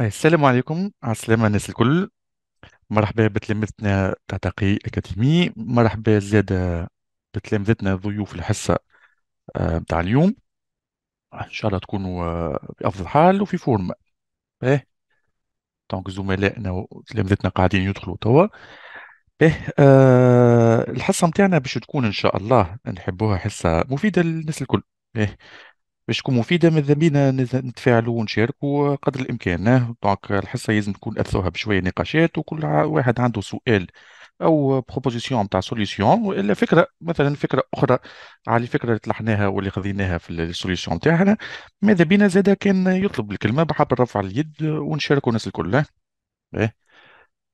السلام عليكم السلامة الناس الكل مرحبا بتلامذتنا تاع تقي أكاديمي مرحبا زاد بتلامذتنا ضيوف الحصة آه، تاع اليوم إن شاء الله تكونوا آه، بأفضل حال وفي فورمة باه دونك زملائنا وتلامذتنا قاعدين يدخلوا توا باه إيه، الحصة متاعنا باش تكون إن شاء الله نحبوها حصة مفيدة للناس الكل باه باش تكون مفيده ماذا بينا نتفاعلوا ونشاركوا قدر الامكان دونك الحصه لازم تكون اثرها بشويه نقاشات وكل واحد عنده سؤال او بروبوزيسيون نتاع سوليسيون والا فكره مثلا فكره اخرى على فكره طلحناها واللي خذيناها في السوليسيون نتاعنا ماذا بينا زاده كان يطلب الكلمه بحب رفع اليد ونشاركوا الناس الكل آه،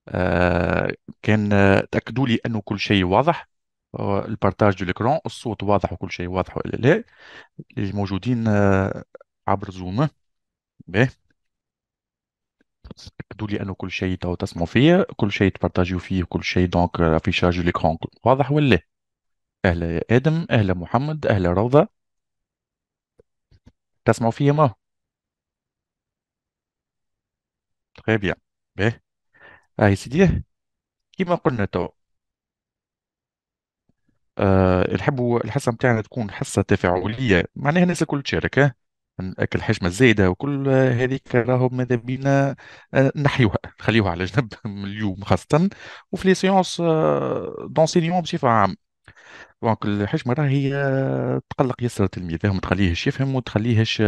آه، كان تاكدوا لي انه كل شيء واضح البارتاج دو ليكرون الصوت واضح وكل شيء واضح ولا لا الموجودين آه، عبر زوم باهي تأكدوا لي انه كل شيء تو تسمعوا فيه كل شيء تبارتاجيو فيه كل شيء دونك افيشاج دو ليكرون واضح ولا لا اهلا يا ادم اهلا محمد اهلا روضه تسمعوا فيا ما تري بيان باهي هاي سيدي كيما قلنا تو آه نحبوا الحصه نتاعنا تكون حصه تفاعليه معناها الناس الكل تشارك نأكل حشمه الزايده وكل هذيك راهو ماذا بينا آه، نحيوها نخليوها على جنب من اليوم خاصه وفي لي سيونس دونسينيون بصفه عامه دونك الحشمه راه هي تقلق ياسر تلميذه ما تخليهش يفهم آه، وما تخليهش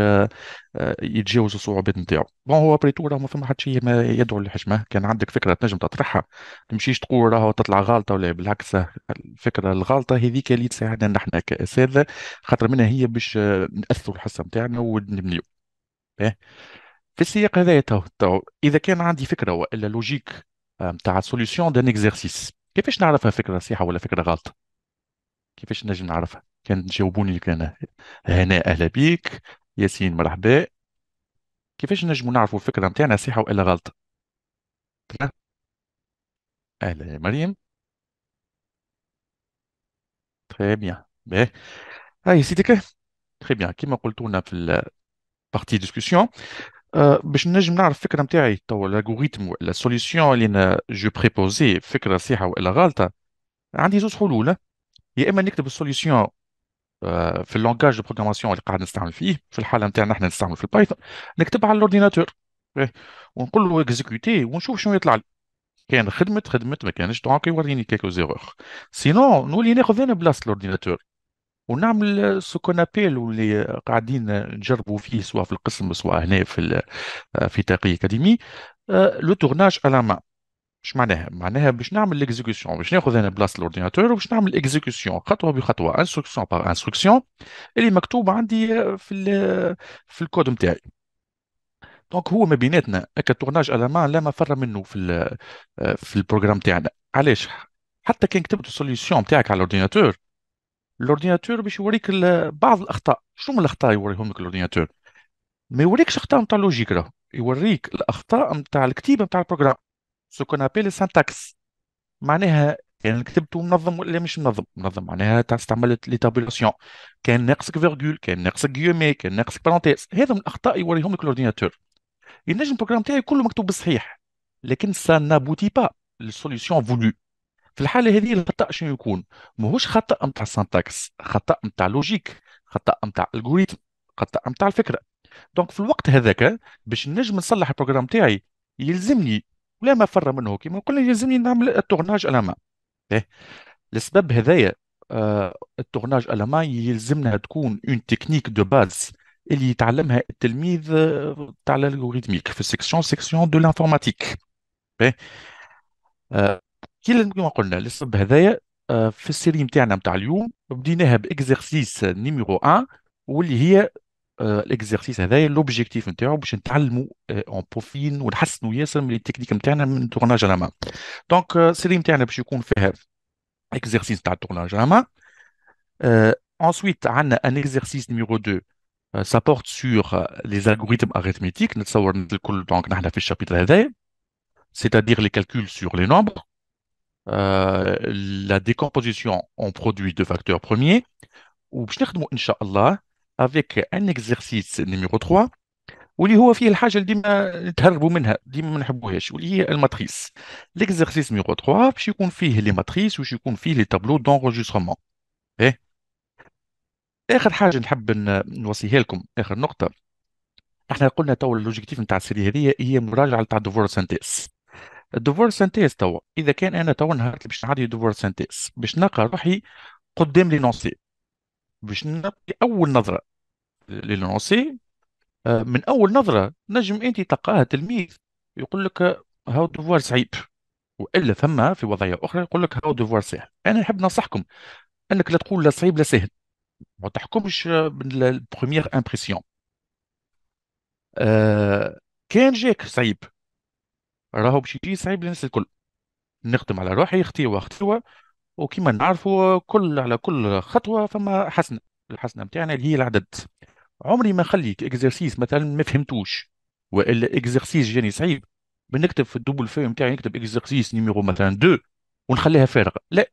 يتجاوز الصعوبات نتاعو بون هو ابري تو راه ما فما حد شيء ما يدعو للحشمه كان عندك فكره تنجم تطرحها تمشيش تقول راهو تطلع غلطه ولا بالعكس الفكره الغلطه هذيك اللي تساعدنا نحن كاساتذه خاطر منها هي باش آه، ناثروا الحصه نتاعنا ونبنيو إيه؟ في السياق هذا تو اذا كان عندي فكره والا لوجيك آه، نتاع سوليسيون دان اكزرسيس كيفاش نعرفها فكره صحيحه ولا فكره غلطه كيفاش نجم نعرفها كان تجاوبوني كان هناء اهلا بيك ياسين مرحبا كيفاش نجم نعرفوا الفكره نتاعنا صحيحه ولا غلطه اهلا يا مريم تري بيان باهي هاي سيدي كه تري بيان كيما قلتونا في البارتي ديسكسيون باش نجم نعرف الفكره نتاعي توا الالغوريتم ولا السوليسيون اللي انا جو بريبوزي فكره صحيحه ولا غلطه عندي زوج حلول يا اما نكتب السوليسيون آه، في اللونجاج دو بروغراماسيون اللي قاعد نستعمل فيه في الحاله نتاعنا احنا نستعمل في البايثون نكتبها على الاورديناتور إيه، ونقول له اكزيكوتي ونشوف شنو يطلع لي كان خدمت خدمت ما كانش دونك يوريني كيكو زيرور سينون نولي ناخذ انا بلاصه الاورديناتور ونعمل كون ابيل واللي قاعدين نجربوا فيه سواء في القسم سواء هنا في آه، في تقي اكاديمي لو تورناج على ما مش معناها معناها باش نعمل ليكزيكسيون باش ناخذ انا بلاصه الاورديناتور وباش نعمل ليكزيكسيون خطوه بخطوه انستركسيون بار انستركسيون اللي مكتوب عندي في في الكود نتاعي دونك هو ما بيناتنا هكا تورناج المان لا مفر منه في ال في البروجرام تاعنا علاش حتى كان كتبت السوليسيون نتاعك على الاورديناتور الاورديناتور باش يوريك بعض الاخطاء شنو من الاخطاء يوريهم لك الاورديناتور ما يوريكش اخطاء نتاع لوجيك راه يوريك الاخطاء نتاع الكتيبه نتاع البروغرام سو كون ابيل سانتاكس معناها كان كتبته منظم ولا مش منظم منظم معناها استعملت لي تابولاسيون كان ناقصك فيرغول كان ناقصك جيومي كان ناقصك بارونتيز هذا من الاخطاء يوريهم لك الاورديناتور ينجم البروغرام تاعي كله مكتوب صحيح لكن سا نابوتي با السوليسيون فولو في الحاله هذه الخطا شنو يكون ماهوش خطا نتاع سانتاكس خطا نتاع لوجيك خطا نتاع الجوريثم خطا نتاع الفكره دونك في الوقت هذاك باش نجم نصلح البروجرام تاعي يلزمني ولا مفر منه كيما قلنا يلزمني نعمل التورناج ألمان السبب إيه؟ هذايا آه، التورناج ما يلزمنا تكون اون تكنيك دو باز اللي يتعلمها التلميذ آه، تاع الالغوريتميك في السيكسيون سيكسيون دو لانفورماتيك كيما قلنا السبب هذايا آه، في السيري نتاعنا نتاع اليوم بديناها باكزرسيس نيميرو 1 واللي هي الاكزرسيس هذايا لوبجيكتيف نتاعو باش نتعلموا اون بروفين ونحسنوا ياسر من التكنيك نتاعنا من تورناج على ما دونك السيري نتاعنا باش يكون فيها اكزرسيس تاع التورناج على ما Ensuite, on a un exercice numéro 2. Ça porte sur les algorithmes arithmétiques. Nous savons donc dans le chapitre c'est-à-dire les calculs sur les nombres, euh, la décomposition en produits de facteurs premiers. Ou, inshallah, افيك ان اكزرسيس نيميرو 3 واللي هو فيه الحاجه اللي ديما نتهربوا منها ديما ما نحبوهاش واللي هي الماتريس ليكزرسيس نيميرو 3 باش يكون فيه لي ماتريس وش يكون فيه لي تابلو دونغوجيسترومون ايه اخر حاجه نحب نوصيها لكم اخر نقطه احنا قلنا تو اللوجيكتيف نتاع السيري هذه هي مراجعه تاع دوفور سانتيس الدوفور سانتيس توا اذا كان انا تو نهار باش نعدي دوفور سانتيس باش نلقى روحي قدام لي نونسي باش نعطي اول نظره للنوسي آه، من اول نظره نجم انت تلقاها تلميذ يقول لك هاو دوفوار صعيب والا فما في وضعيه اخرى يقول لك هاو دوفوار سهل انا نحب ننصحكم انك لا تقول لا صعيب لا سهل ما تحكمش بالبروميير امبرسيون آه كان جاك صعيب راهو باش يجي صعيب للناس الكل نخدم على روحي اختي واختي وكما نعرفوا كل على كل خطوه فما حسنه الحسنه نتاعنا اللي هي العدد عمري ما خليك اكزرسيس مثلا ما فهمتوش والا اكزرسيس جاني صعيب بنكتب في الدوبل فيو نتاعي نكتب اكزرسيس نيميرو مثلا دو ونخليها فارغه لا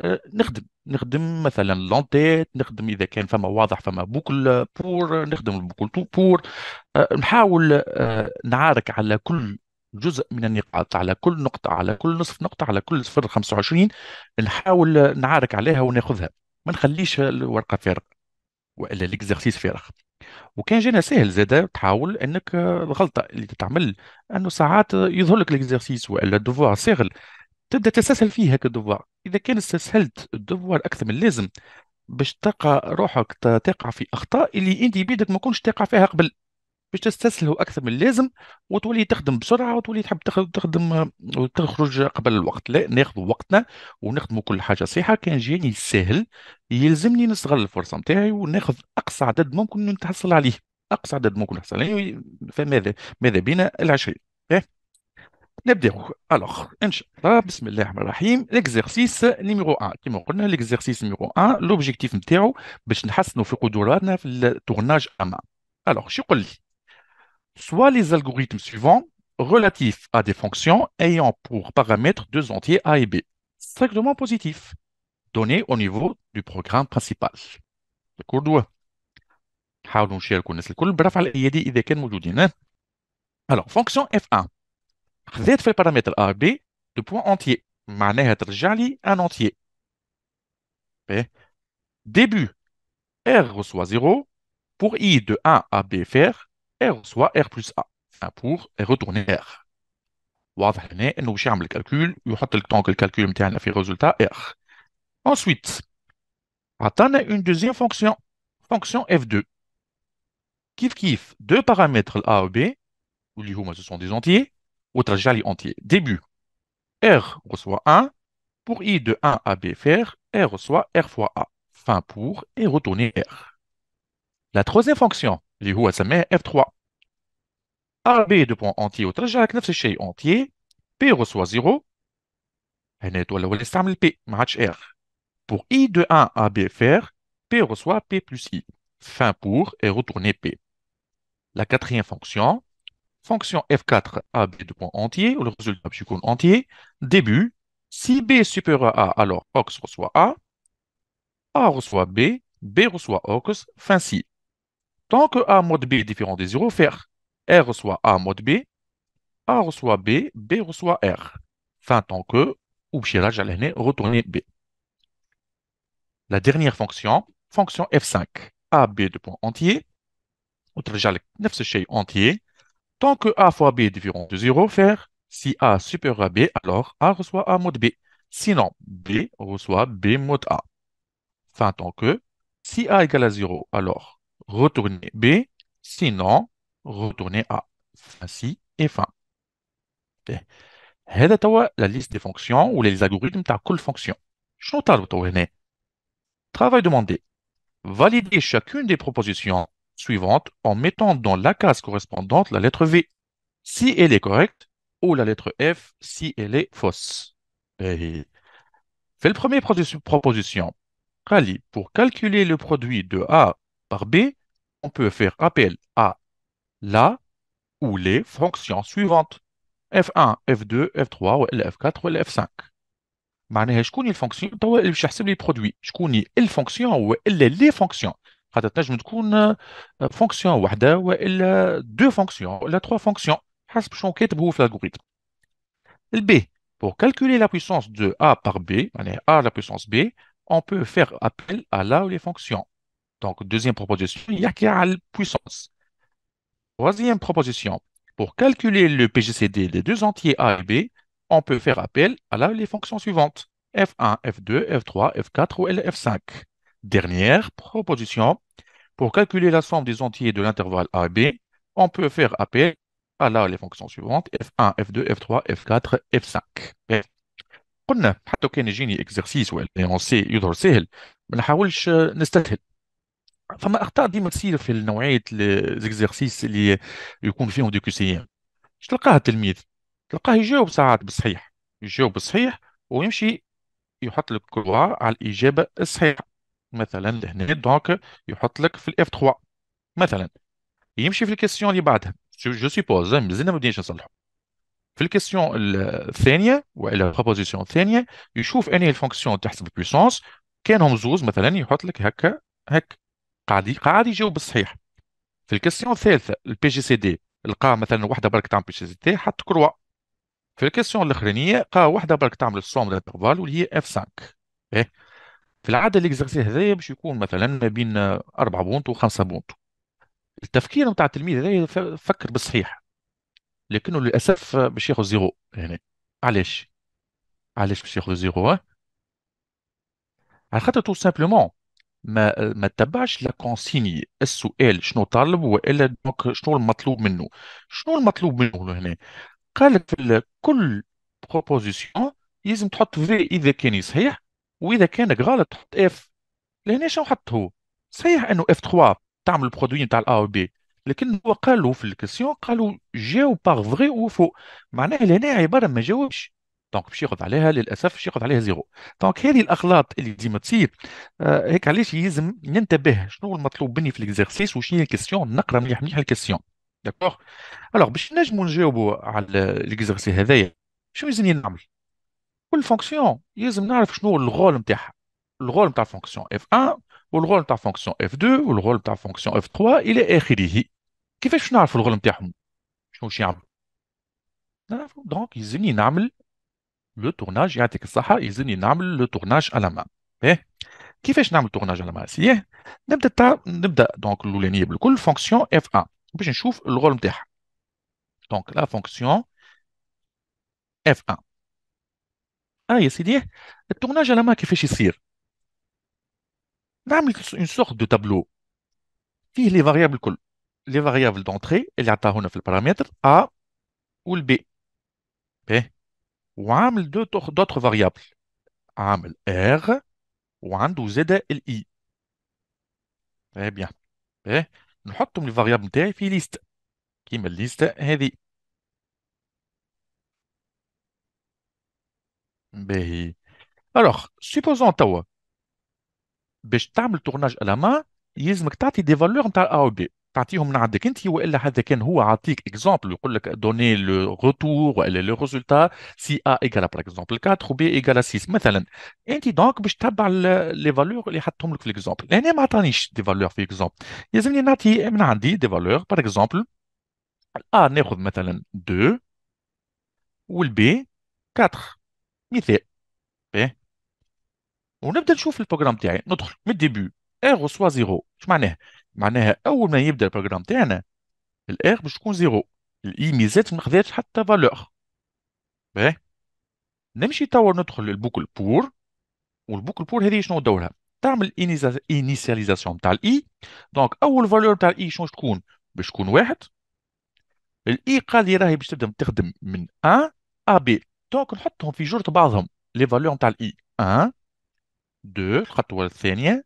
آه، نخدم نخدم مثلا لونتيت نخدم اذا كان فما واضح فما بوكل بور نخدم البوكل تو بور آه، نحاول آه، نعارك على كل جزء من النقاط على كل نقطة على كل نصف نقطة على كل صفر 25 نحاول نعارك عليها وناخذها ما نخليش الورقة فارغة والا ليكزارسيس فارغ وكان جانا سهل زاده تحاول انك الغلطه اللي تتعمل انه ساعات يظهر لك ليكزارسيس والا الدفوار ساغل تبدا تستسهل فيه هكا الدفوار اذا كان استسهلت الدفوار اكثر من اللازم باش تلقى روحك تقع في اخطاء اللي انت بيدك ما كنتش تقع فيها قبل باش تستسهلوا اكثر من اللازم وتولي تخدم بسرعه وتولي تحب تخدم وتخرج قبل الوقت لا ناخذ وقتنا ونخدموا كل حاجه صحيحه كان جاني سهل يلزمني نستغل الفرصه نتاعي وناخذ اقصى عدد ممكن نتحصل عليه اقصى عدد ممكن نحصل عليه فماذا ماذا بينا العشرين نبدا الوغ ان شاء الله بسم الله الرحمن الرحيم ليكزيرسيس نيميرو 1 كيما قلنا ليكزيرسيس نيميرو 1 لوبجيكتيف نتاعو باش نحسنوا في قدراتنا في التورناج امام الوغ شو يقول لي soit les algorithmes suivants relatifs à des fonctions ayant pour paramètres deux entiers A et B, strictement positifs, donnés au niveau du programme principal. Le Alors, fonction Alors, fonction F1. les paramètres a et b de 1 entiers, في البارامتر ا un entier. entier R reçoit 0 pour i de 1 à b faire R reçoit R plus A Fin pour et retourner R. et le calcul. باش le calcul que le calcul الكالكول نتاعنا le résultat R. Ensuite, عطانا une deuxième fonction, fonction F2. Kif-kif, deux paramètres A et B ce sont des entiers وترجع لي entier. Début R reçoit 1 pour I de 1 à B faire R reçoit R fois A. Fin pour et retourner R. La troisième fonction اللي هو نسميه f 3 AB de دو entier au trajet avec نفس الشيء اونتي p reçoit 0, هنا تولى ولا ما عادش R. Pour I de 1 à P reçoit p P plus fin pour et retourner P. La quatrième fonction, fonction F4 AB de point entier, ou le résultat du cône entier, début, si B supérieur à A, alors OX reçoit A, A reçoit B, B reçoit OX, fin si. Tant que A mode B est différent de 0, faire R reçoit A mode B, A reçoit B, B reçoit R. Fin tant que ou j'allais retourner B. La dernière fonction, fonction F5, A, B de point entier, entier, tant que A fois B est différent de 0, faire si A supérieur à B, alors A reçoit A mode B. Sinon, B reçoit B mode A. Fin tant que si A égale à 0, alors retournez B, sinon retournez A. Ainsi et fin. هذا توا liste liste ou ou ou ta de تاع كل Travail demandé. Validez chacune des propositions suivantes en mettant dans la case correspondante la lettre V si elle est correcte ou la lettre F si elle est fausse. Fait le premier proposition. Rally, pour calculer le produit de A par B, on peut faire appel à la ou les fonctions suivantes f1, f2, f3 ou f4 ou f5 معناها شكون الفونكسيون توا اللي باش يحسب لي البرودوي شكون الفونكسيون والا لي فونكسيون خاطر تنجم تكون فونكسيون وحده والا دو فونكسيون ولا تخوا فونكسيون حسب شنو كاتب هو في الالغوريثم البي pour calculer la puissance de a par b a la puissance b on peut faire appel à la ou les fonctions donc, deuxième proposition, il y a puissance. Troisième proposition, pour calculer le PGCD des deux entiers A et B, on peut faire appel à la, les fonctions suivantes, F1, F2, F3, F4 ou F5. Dernière proposition, pour calculer la somme des entiers de l'intervalle A et B, on peut faire appel à la, les fonctions suivantes, F1, F2, F3, F4, F5. فما اخطاء ديما تصير في النوعيه ليزيكزارسيس اللي يكون فيهم دي كوسيان اش تلقاه التلميذ تلقاه يجاوب ساعات بالصحيح يجاوب بالصحيح ويمشي يحط لك كروار على الاجابه الصحيحه مثلا هنا دونك يحط لك في الاف 3 مثلا يمشي في الكيستيون اللي بعدها جو سيبوز مازلنا ما بديناش نصلحوا في الكيستيون الثانيه والا البروبوزيسيون الثانيه يشوف اني الفونكسيون تحسب بويسونس كانهم زوز مثلا يحط لك هكا هكا قاعد قاعد يجاوب بالصحيح في الكيستيون الثالثه البي جي سي دي لقى مثلا وحده برك تعمل بي جي سي دي حط كروا في الكيستيون الاخرانيه لقى وحده برك تعمل السوم دالانترفال واللي هي اف 5 إيه؟ في العاده الاكزرسيس هذايا باش يكون مثلا ما بين 4 بونت و5 بونت التفكير نتاع التلميذ هذايا فكر بالصحيح لكنه للاسف باش ياخذ زيرو هنا يعني. علاش علاش باش ياخذ زيرو على خاطر تو سامبلومون ما ما تبعش لا كونسيني السؤال شنو طالب والا دونك شنو المطلوب منه شنو المطلوب منه هنا قالك في كل بروبوزيسيون لازم تحط في اذا كان صحيح واذا كان غلط تحط اف لهنا شنو حط هو صحيح انه اف 3 تعمل برودوي نتاع و بي لكن هو قالوا في الكسيون قالوا جاو باغ فغي او فو معناها لهنا عباره ما جاوبش دونك باش يقعد عليها للاسف باش يقعد عليها زيرو دونك هذه الاخلاط اللي ديما تصير آه هيك علاش يلزم ننتبه شنو المطلوب مني في الاكزرسيس وشنو هي الكيستيون نقرا مليح مليح الكيستيون داكوغ الوغ باش نجمو نجاوبوا على الاكزرسيس هذايا شنو يلزمني نعمل كل فونكسيون يلزم نعرف شنو الغول نتاعها الغول نتاع فونكسيون اف 1 والغول نتاع فونكسيون اف 2 والغول نتاع فونكسيون اف 3 الى اخره كيفاش نعرف الغول نتاعهم شنو باش يعملوا دونك يلزمني نعمل لو تورناج يعطيك الصحة يلزمني نعمل لو تورناج على ما إيه كيفاش نعمل تورناج على ما إيه نبدا نبدا دونك الأولانية بالكل فونكسيون اف 1 باش نشوف الغول نتاعها دونك لا فونكسيون اف 1 اه يا سيدي التورناج على ما كيفاش يصير نعمل اون سورت دو تابلو فيه لي فاريابل الكل لي فاريابل دونتري اللي عطاهولنا في البارامتر ا والبي بيه وعامل دو دوتر فاريابل عامل ار وعنده زد الاي e. ايه بيان ايه نحطهم الفاريابل نتاعي في ليست كيما الليست هذه باهي الوغ سيبوزون توا باش تعمل تورناج على ما يلزمك تعطي دي فالور نتاع الاي و بي تعطيهم من عندك انت والا هذا كان هو عاطيك اكزومبل يقول لك دوني لو روتور والا لو ريزولتا سي ا ايكال باغ اكزومبل 4 وبي ايكال 6 مثلا انت دونك باش تتبع لي فالور اللي حطهم لك في الاكزومبل انا ما عطانيش دي فالور في اكزومبل لازمني نعطي من عندي دي فالور باغ اكزومبل ا ناخذ مثلا 2 والبي 4 مثال باهي ونبدا نشوف البروجرام تاعي ندخل من الديبي اي غوسوا زيرو اش معناه معناها اول ما يبدا البروجرام تاعنا الار باش تكون زيرو الاي ميزات ما خذاتش حتى فالور باهي نمشي توا ندخل للبوكل بور والبوكل بور هذه شنو دورها تعمل انيسياليزاسيون تاع الاي دونك اول فالور تاع الاي شنو تكون باش تكون واحد الاي قال لي راهي باش تبدا تخدم من ا ا بي دونك نحطهم في جرة بعضهم لي فالور تاع الاي 1 2 الخطوه الثانيه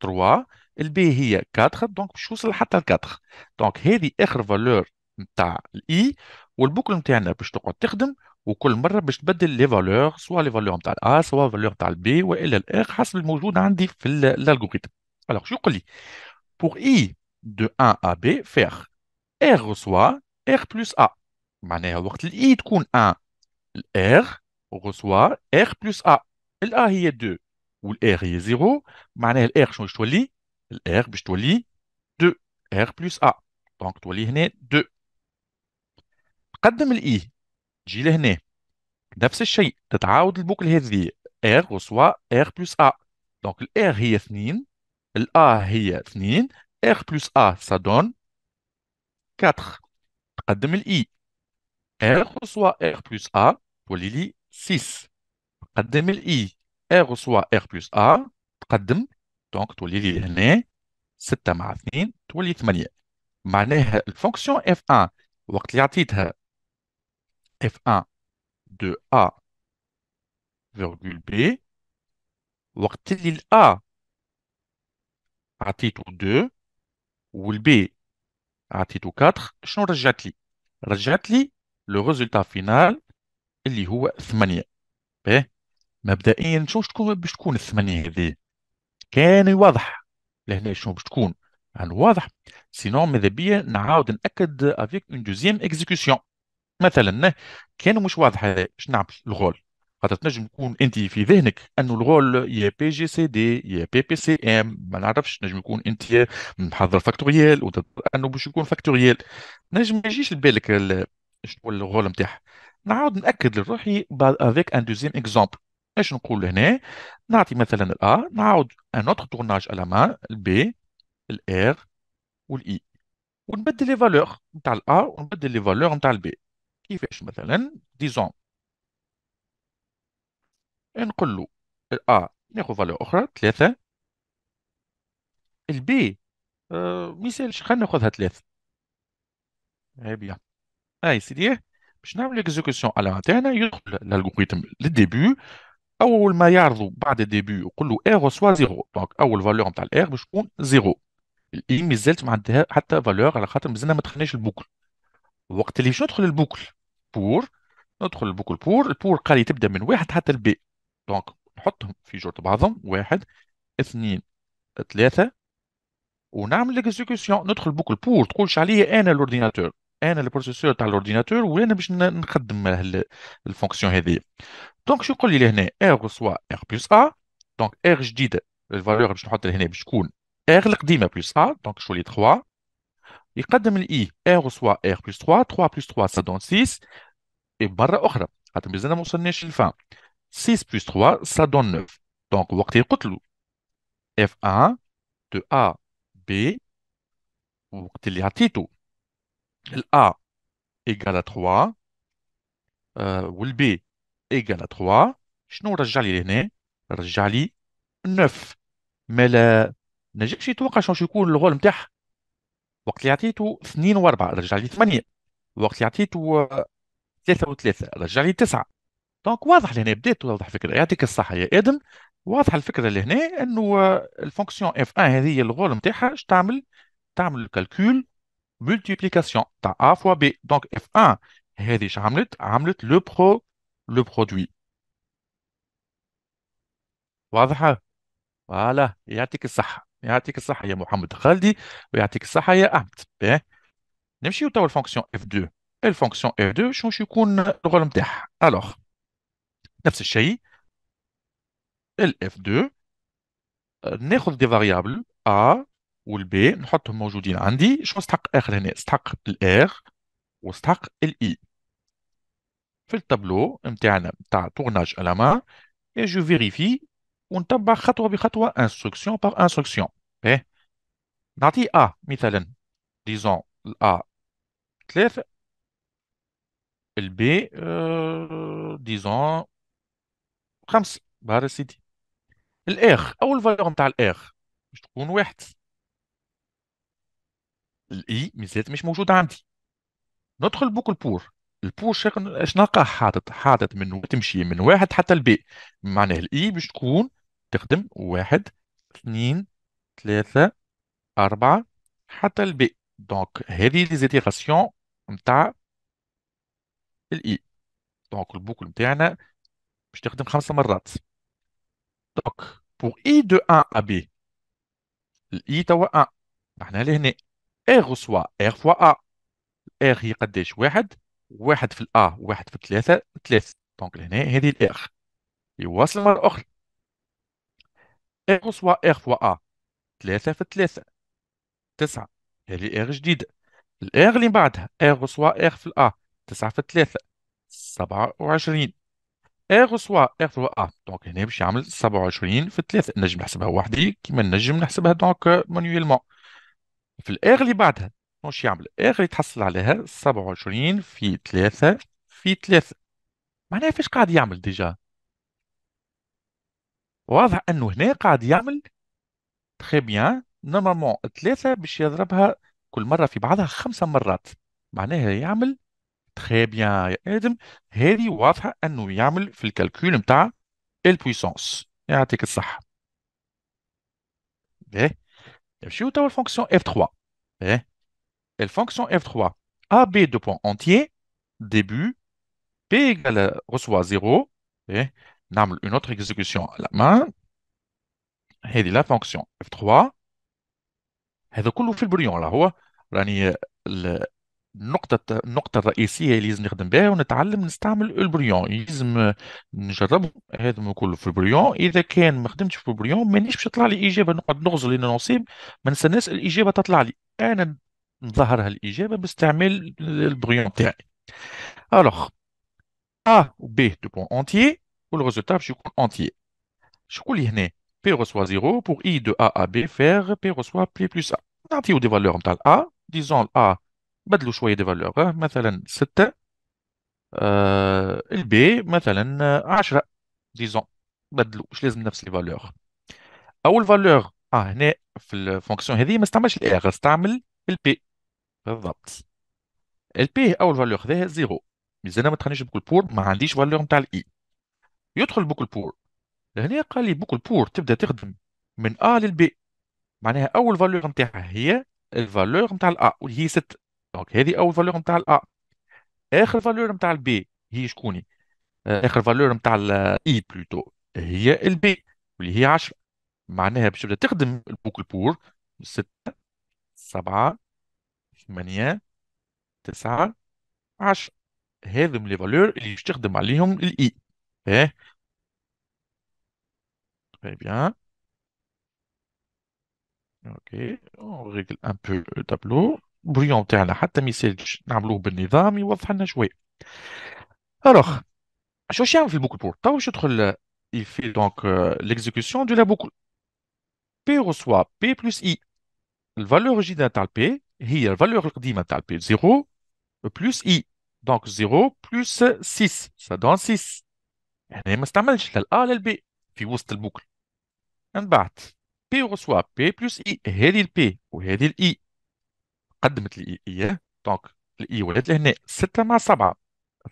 3 البي هي 4 دونك باش توصل حتى ل 4 دونك هذه اخر فالور نتاع الاي e، والبوكل نتاعنا باش تقعد تخدم وكل مره باش تبدل لي فالور سواء لي فالور نتاع الا سواء فالور نتاع البي والا الاخ حسب الموجود عندي في الالغوريثم الوغ شو يقول لي بور اي دو 1 ا بي فيغ ار رسوا ار بلس ا معناها وقت الاي e تكون 1 الار رسوا ار بلس ا الا هي 2 والار هي 0 معناها الار شنو تولي الار باش تولي 2 ار بلس ا دونك تولي هنا 2 تقدم الاي تجي لهنا نفس الشيء تتعاود البوكل هذه ار وسوا ار بلس ا دونك الار هي 2 الا هي 2 ار بلس ا سادون 4 تقدم الاي ار وسوا ار بلس ا تولي لي 6 تقدم الاي ار وسوا ار بلس ا تقدم دونك تولي لي هنا 6 مع 2 تولي 8 معناها الفونكسيون اف 1 وقت اللي عطيتها اف 1 دو ا فيرغول بي وقت اللي ال الا عطيته 2 والبي عطيته 4 شنو رجعت لي رجعت لي لو ريزولتا فينال اللي هو 8 باه مبدئيا شنو تكون باش تكون الثمانية هذه كان واضح لهنا شنو باش تكون واضح سينون ماذا بيا نعاود ناكد افيك اون دوزيام اكزيكسيون مثلا كان مش واضح باش نعمل الغول خاطر تنجم تكون انت في ذهنك انه الغول يا بي جي سي دي يا بي بي سي ام ما نعرفش نجم يكون انت محضر فاكتوريال انه باش يكون فاكتوريال نجم ما يجيش لبالك شنو الغول نتاعها نعاود ناكد لروحي افيك ان دوزيام اكزومبل ايش نقول هنا نعطي مثلا ا نعاود ان اوتر تورناج الما البي الار والاي ونبدل لي فالور نتاع ا ونبدل لي فالور نتاع البي كيفاش مثلا ديزون نقول له ا ناخذ فالور اخرى ثلاثة البي آه ميسالش خلينا ناخذها ثلاثة اي بيان هاي سيدي باش نعمل اكزيكسيون على تاعنا يدخل الالغوريتم للديبي اول ما يعرضوا بعد الديبي يقول له اير سوا زيرو دونك اول فالور نتاع الاير باش تكون زيرو الاي مازالت e ما عندها حتى فالور على خاطر مازلنا ما دخلناش البوكل وقت اللي باش ندخل البوكل بور ندخل البوكل بور البور قال لي تبدا من واحد حتى البي دونك نحطهم في جورت بعضهم واحد اثنين ثلاثة ونعمل ليكزيكسيون ندخل البوكل بور تقولش عليا انا الاورديناتور N est le processeur de l'ordinateur où nous avons une fonction. Donc, je colle coller R reçoit R plus A. Donc, R, je dis, la valeur que je vais faire, R est plus A. Donc, je vais faire 3. Et, je vais faire R plus 3. 3 plus 3, ça donne 6. Et, je vais faire autre. Je vais faire 6 plus 3, ça donne 9. Donc, je vais faire F1 de A, B. Je vais faire un petit الأ إيكال تخوا والبي إيكال تخوا شنو رجع لي لهنا رجع لي نوف مالا نجمش يتوقع شنو يكون الغول نتاعها وقت اللي عطيته اثنين واربعة رجع لي ثمانية وقت اللي عطيته ثلاثة وثلاثة رجع لي تسعة دونك واضح لهنا بدات توضح فكرة يعطيك الصحة يا ادم واضح الفكرة لهنا انه آه، الفونكسيون اف ان هذه الغول نتاعها شتعمل تعمل الكالكول multiplication. ta A fois B. Donc F1, هذه عملت لو برو لو برودوي واضحه Voilà. يعطيك الصحه يعطيك الصحه يا محمد خالدي ويعطيك الصحه يا أحمد. نمشيو توا الفونكسيون F2. الفونكسيون F2 شنو يكون الغول نتاعها؟ الوغ نفس الشيء. الاف 2 ناخذ دي فاريابل ا والبي نحطهم موجودين عندي شو استحق اخر هنا استحق الار واستحق الاي في التابلو نتاعنا نتاع تورناج الما اي جو فيريفي ونتبع خطوة بخطوة انستركسيون بار انستركسيون باه نعطي ا مثلا ديزون ال A ثلاثة البي ديزون آه، خمسة disons بهذا سيدي الاخ اول فالور نتاع الاخ باش تكون واحد الاي ميزات مش موجوده عندي ندخل بوك البور البور اش نلقاه حاطط حاطط من تمشي من واحد حتى البي معناه الاي باش تكون تخدم واحد اثنين ثلاثة أربعة حتى البي دونك هذه لي زيتيراسيون نتاع الاي دونك البوكل نتاعنا باش تخدم خمس مرات دونك بور اي دو ان ا بي الاي توا ان معناها لهنا R سوا R فوا A R هي قداش واحد واحد في الأ واحد في ثلاثة ثلاثة دونك هنا هذه R يواصل مرة أخرى R سوا R فوا A ثلاثة في ثلاثة تسعة هذه R جديدة R اللي بعدها R سوا R في الأ تسعة في ثلاثة سبعة وعشرين R سوا R فوا A دونك هنا باش يعمل سبعة وعشرين في ثلاثة نجم نحسبها وحدي كيما نجم نحسبها دونك مانيويلمون في الاغلي بعدها واش يعمل اغلي تحصل عليها 27 في 3 في 3 معناها فاش قاعد يعمل ديجا واضح انه هنا قاعد يعمل تخي بيان نورمالمون 3 باش يضربها كل مره في بعضها خمسه مرات معناها يعمل تخي بيان يا ادم هذه واضحه انه يعمل في الكالكول نتاع البويسونس يعطيك الصحه باهي la fonction f3. et La fonction f3, ab de point entier, début, p reçoit 0, eh? Hein? une autre exécution à la main, et la fonction f3, et de la nous le نقطة النقطة الرئيسية اللي لازم نخدم بها ونتعلم نستعمل البريون لازم نجربهم هذا كله في البريون إذا كان ما خدمتش في البريون مانيش باش تطلع لي إجابة نقعد نغزل لأن نصيب ما نستناش الإجابة تطلع لي أنا نظهر الإجابة باستعمال البريون تاعي ألوغ أ و B دو بون أونتيي والريزولتا باش يكون أونتيي شكون اللي هنا بي reçoit زيرو بور إي دو أ أ بي faire بي reçoit بي plus أ نعطيو دي فالور نتاع الأ ديزون الأ بدلوا شويه دي فالور مثلا 6 آه البي مثلا 10 آه، ديزون بدلوا مش لازم نفس لي فالور اول فالور اه هنا في الفونكسيون هذه ما استعملش الار استعمل البي بالضبط البي اول فالور خذاها زيرو مازال ما تخنيش بوكل بور ما عنديش فالور نتاع الاي e. يدخل بوكل بور لهنا قال لي بوك بور تبدا تخدم من ا للبي معناها اول فالور نتاعها هي الفالور نتاع الا واللي هي 6 دونك هذه اول فالور نتاع الا اخر فالور نتاع البي هي شكوني اخر فالور نتاع الاي بلوتو e هي البي واللي هي 10 معناها باش تبدا تخدم البوكل بور 6 7 8 9 10 هذم لي فالور اللي باش تخدم عليهم الاي e. ايه Très bien. Ok, on règle un peu le tableau. بريون تاعنا حتى ميساج نعملوه بالنظام يوضح لنا شوي الوغ شو يعمل في البوكل بور تو طيب يدخل يفي دونك ليكزيكسيون دو لا بوكل بي روسوا بي بلس اي الفالور جديده تاع البي هي الفالور القديمه تاع البي 0 بلس اي دونك 0 بلس 6 سا دون 6 هنا ما استعملش لا الا لا البي في وسط البوكل من بعد بي روسوا بي بلس اي هذه البي وهذه الاي قدمت لي اياه دونك الاي ولات لهنا 6 مع 7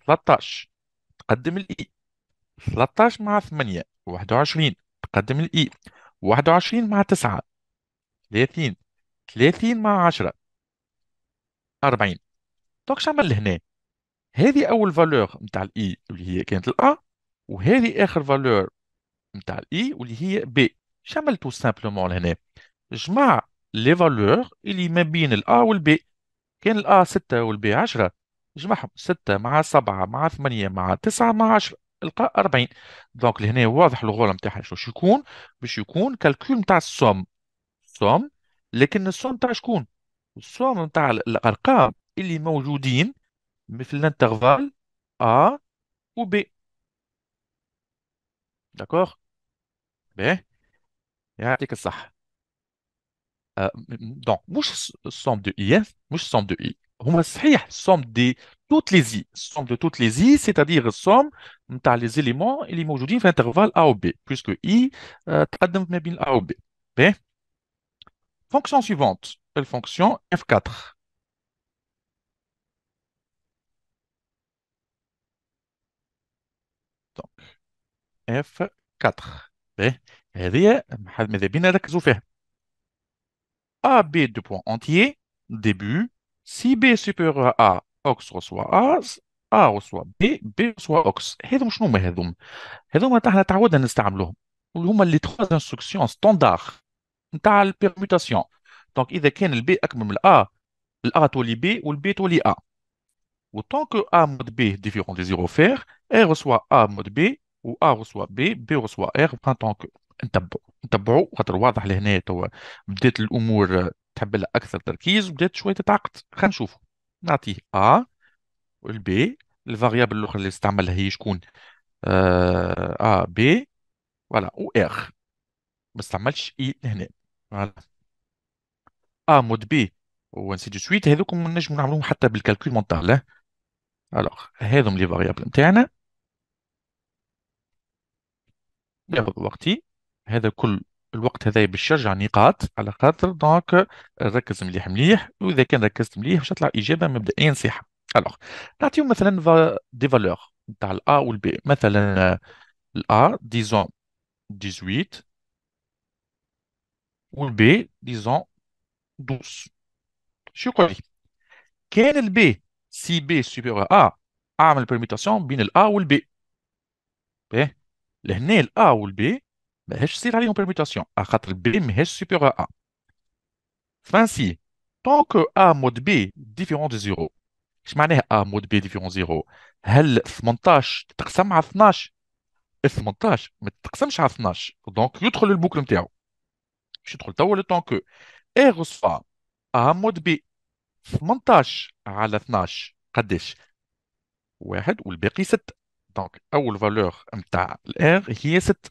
13 تقدم الاي إيه؟ 13 مع 8 21 تقدم الاي 21 مع 9 30 30 مع 10 40 دونك شعمل لهنا هذه اول فالور نتاع الاي اللي هي كانت الا وهذه اخر فالور نتاع الاي واللي هي بي شعمل تو سامبلومون لهنا جمع لي فالور اللي ما بين الأ والبي كان الأ 6 والبي 10 جمعهم 6 مع 7 مع 8 مع 9 مع 10 تلقى 40 دونك لهنا واضح الغول نتاعها شو يكون باش يكون كالكول نتاع السوم سوم لكن السوم نتاع شكون السوم نتاع الارقام اللي موجودين في الانترفال ا و بي داكوغ باهي يعطيك الصحه Euh, donc mouche somme de i hein. somme de i on va somme de toutes les i somme de toutes les i c'est-à-dire somme des les éléments et les mots fait intervalle a ou b puisque i euh, t'as donc l'intervalle a ou b fonction suivante quelle fonction f4 donc f4 bien et bien mais faire. A, B, deux points entiers, début, si B supérieur à A, OX reçoit A, A reçoit B, B reçoit OX. Hédoum, chnou me c'est On nous avons l'habitude de nous utiliser. les trois instructions standards de la permutation. Donc, si B est plus grand A, A est B ou B est A. Autant que A mod B est différent de 0 faire, R reçoit A mod B ou A reçoit B, B reçoit R, en tant que نتبعوا خاطر واضح لهنا توا بدات الامور تحب لها اكثر تركيز وبدات شويه تتعقد خلينا نشوفوا نعطيه ا والبي الفاريابل الاخرى اللي استعملها هي شكون آه ا آه، بي فوالا و اخ ما استعملش اي e هنا فوالا ا مود بي وانسي دو سويت هذوكم نجمو نعملوهم حتى بالكالكول مونتال الوغ هذم لي فاريابل نتاعنا ناخذ وقتي هذا كل الوقت هذايا باش يرجع نقاط على خاطر دونك ركز مليح مليح واذا كان ركزت مليح باش تطلع اجابه مبدئيا صحيحه الوغ نعطيو مثلا دي فالور نتاع الا والبي مثلا الا ديزون 18 والبي ديزون 12 شو يقول لي كان البي سي بي سوبر ا اعمل برميتاسيون بين الا والبي إيه؟ باهي لهنا الا والبي ماهيش تصير عليهم برميوتاسيون على خاطر بي ماهيش سوبيغ ا فانسي طونك ا مود بي ديفيرون دو زيرو اش معناه ا مود بي ديفيرون زيرو هل 18 تتقسم على 12 18 ما تتقسمش على 12 دونك يدخل البوكل نتاعو باش يدخل توا لو طونك ار اصفى ا مود بي 18 على 12 قداش واحد والباقي 6 دونك اول فالور نتاع الار هي 6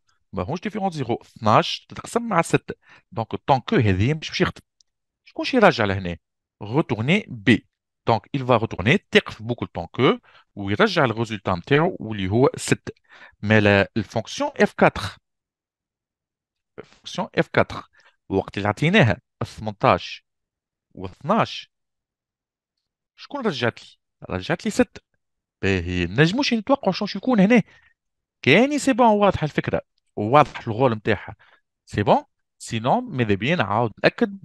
ماهوش ديفيرونت زيرو 12 تتقسم مع 6 دونك طون كو هذه مش باش يخدم شكون شي راجع لهنا روتورني بي دونك il va retourner تقف بوكل طون كو ويرجع الريزولتا نتاعو واللي هو 6 مالا الفونكسيون اف 4 الفونكسيون اف 4 وقت اللي عطيناها 18 و 12 شكون رجعت لي رجعت لي 6 باهي نجموش نتوقعوا شنو يكون هنا كاني سي بون واضحه الفكره وواضح الغول نتاعها سي بون سينون ماذا بيا نعاود ناكد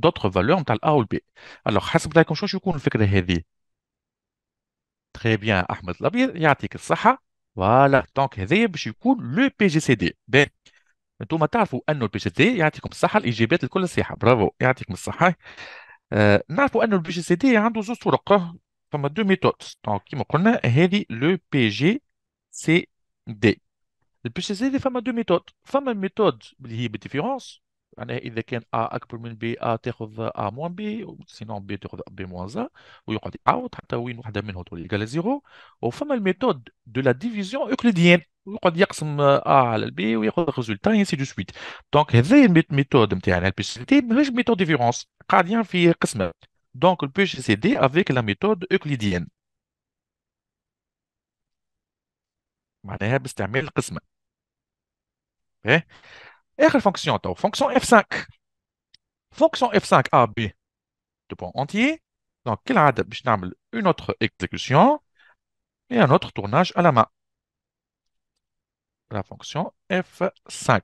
دوطخ فالور نتاع الا والبي الوغ حسب رايكم شنو يكون الفكره هذه تري بيان احمد الابيض يعطيك الصحه فوالا دونك هذايا باش يكون لو بي جي سي دي باهي انتوما تعرفوا انه البي جي سي دي يعطيكم الصحه الاجابات الكل صحيحه برافو يعطيكم الصحه آه نعرفوا انه البي جي سي دي عنده زوج طرق فما دو ميثود دونك كيما قلنا هذه لو بي جي سي دي باش تزيد فما دو ميثود فما الميثود اللي هي بديفيرونس معناها اذا كان ا اكبر من بي ا تاخذ ا موان بي سينون بي تاخذ بي موان زا ويقعد يعاود حتى وين وحده منهم تولي يقال زيرو وفما الميثود دو لا ديفيزيون اوكليديان ويقعد يقسم ا على البي وياخذ الريزولتا انسي دو سويت دونك هذايا الميثود نتاعنا البيشيتي ماهيش ميثود ديفيرونس قاعدين في قسمه دونك البيش سي دي افيك لا ميثود اوكليديان معناها باستعمال القسمه Et eh? r fonctionne Fonction F5. Fonction F5 b de point entier. Donc, il a une autre exécution et un autre tournage à la main. La fonction F5.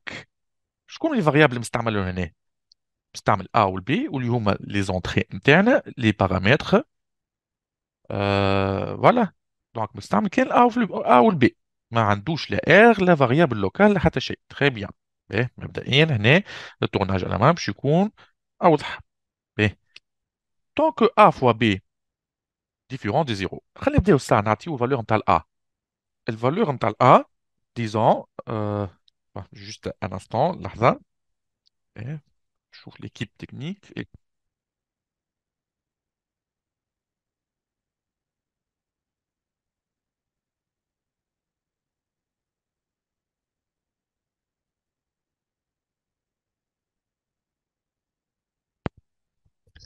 Je connais les variables qui A ou B, ou les entrées internes, les paramètres. Euh, voilà. Donc, A ou B. Maintenant, douche, les la variable locale, Très bien. Eh, le tournage eh. Tant que A fois B, différent de zéro, la valeur A. la valeur A, disons, euh، juste un instant, eh، l'équipe technique.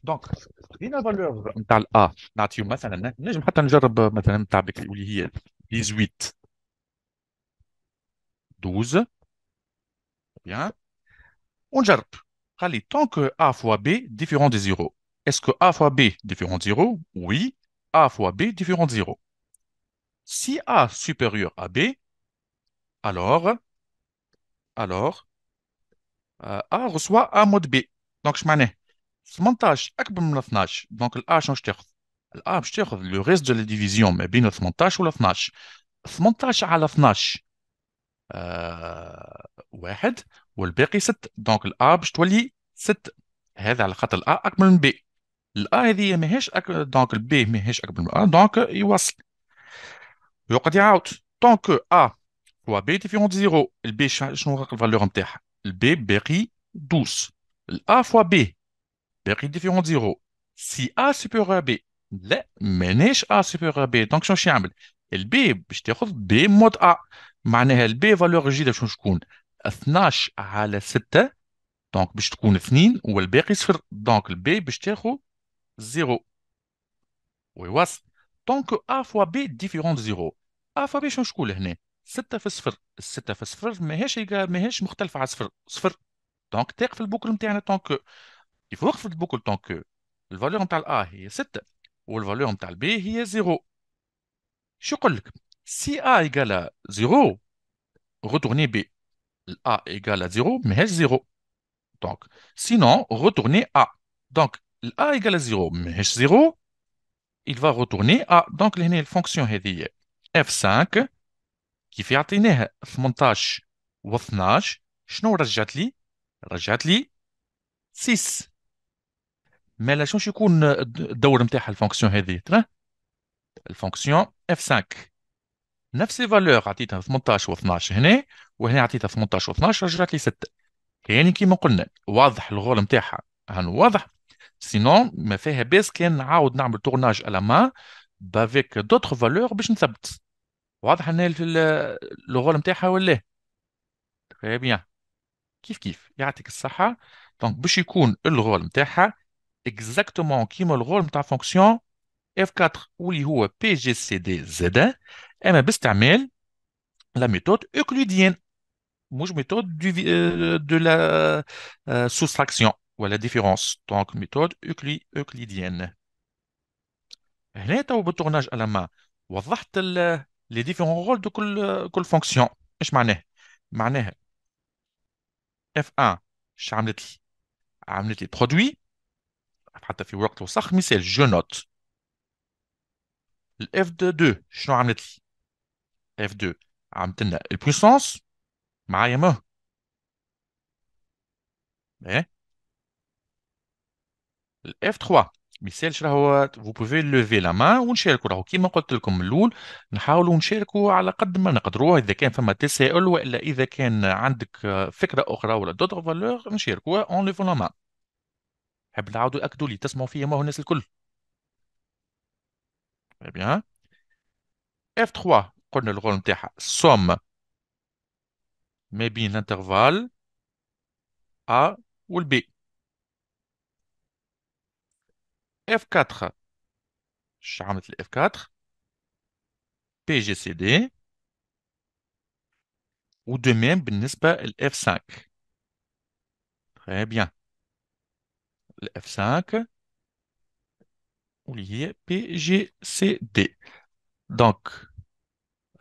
Donc, il y A. une valeur 18 12 On ونجرب خلي tant que a fois b différent de 0 est-ce que a fois b différent de 0 oui a fois b différent de 0 si a supérieur à b alors alors euh, a reçoit a mode b donc je m'en ai 18 اكبر من 12 دونك الا شنو باش تاخذ الا باش تاخذ لو ريست ديال ديفيزيون ما بين 18 ولا 12 18 على 12 آه، واحد والباقي 6 دونك الا باش تولي 6 هذا على خاطر الا اكبر من بي الا هذه ماهيش أك... دونك البي ماهيش اكبر من ا دونك يوصل يقعد يعاود دونك ا و B ديفيرون دي زيرو البي شنو الفالور نتاعها البي باقي 12 الا فوا بي باقي ديفيرون زيرو سي ا سوبر ا بي لا مانيش ا سوبر ا بي دونك شنو يعمل البي باش تاخذ بي مود ا معناها البي فالور جديده شنو تكون 12 على 6 دونك باش تكون 2 والباقي صفر دونك البي باش تاخذ 0 وي واس دونك ا فوا بي ديفيرون زيرو ا فوا بي شنو شكون هنا 6 في 0 6 في 0 ماهيش ماهيش مختلفة على 0 0 دونك تاقف البوكل نتاعنا دونك كيف وقفت البوكل طون الفالور نتاع الا هي 6 والفالور نتاع البي هي 0 شو يقول لك سي ا ايكال 0 غوتورني بي الا ايكال 0 ماهيش 0 دونك سينون روتورني ا دونك الا ايكال 0 ماهيش 0 il va retourner à donc لهنا الفونكسيون هذه f5 كيف يعطيناها 18 و 12 شنو رجعت لي رجعت لي 6 مالا شنو يكون الدور نتاعها الفونكسيون هذه ترى الفونكسيون اف 5 نفس الفالور عطيتها 18 و12 هنا وهنا عطيتها 18 و12 رجعت لي 6 يعني كيما قلنا واضح الغول نتاعها هانو واضح سينو ما فيها بيس كان نعاود نعمل تورناج على ما بافيك دوتر فالور باش نثبت واضح ان الغول نتاعها ولا تري بيان كيف كيف يعطيك الصحه دونك باش يكون الغول نتاعها exactement qui le rôle de ta fonction F4 ou PGCDZ1, et bestamel, la méthode euclidienne, la méthode du, euh, de la euh, soustraction, ou la différence, donc méthode euclid, euclidienne. L'état au tournage à la main, voir les différents rôles de la fonction. Je m'enais F1, je vais ai. produits. حتى في وقت وسخ مثال جو نوت الاف دو دو شنو عملت لي اف دو عملت لنا البويسونس معايا ما ايه الاف 3 مثال شراهو فو بوفي لوفي لا مان ونشاركوا راهو كيما قلت لكم من الاول نحاولوا نشاركوا على قد ما نقدروا اذا كان فما تساؤل والا اذا كان عندك فكره اخرى ولا دوتر فالور نشاركوها اون ليفون لا مان حب العود الأكدولي تسمع فيه ما هو الناس الكل اي بيان اف 3 قلنا الغول نتاعها سوم ما بين الانترفال ا والبي اف 4 اش عملت الاف 4 بي جي سي دي ودو ميم بالنسبه للاف 5 تري بيان F5, ou a P, G, C, D. Donc,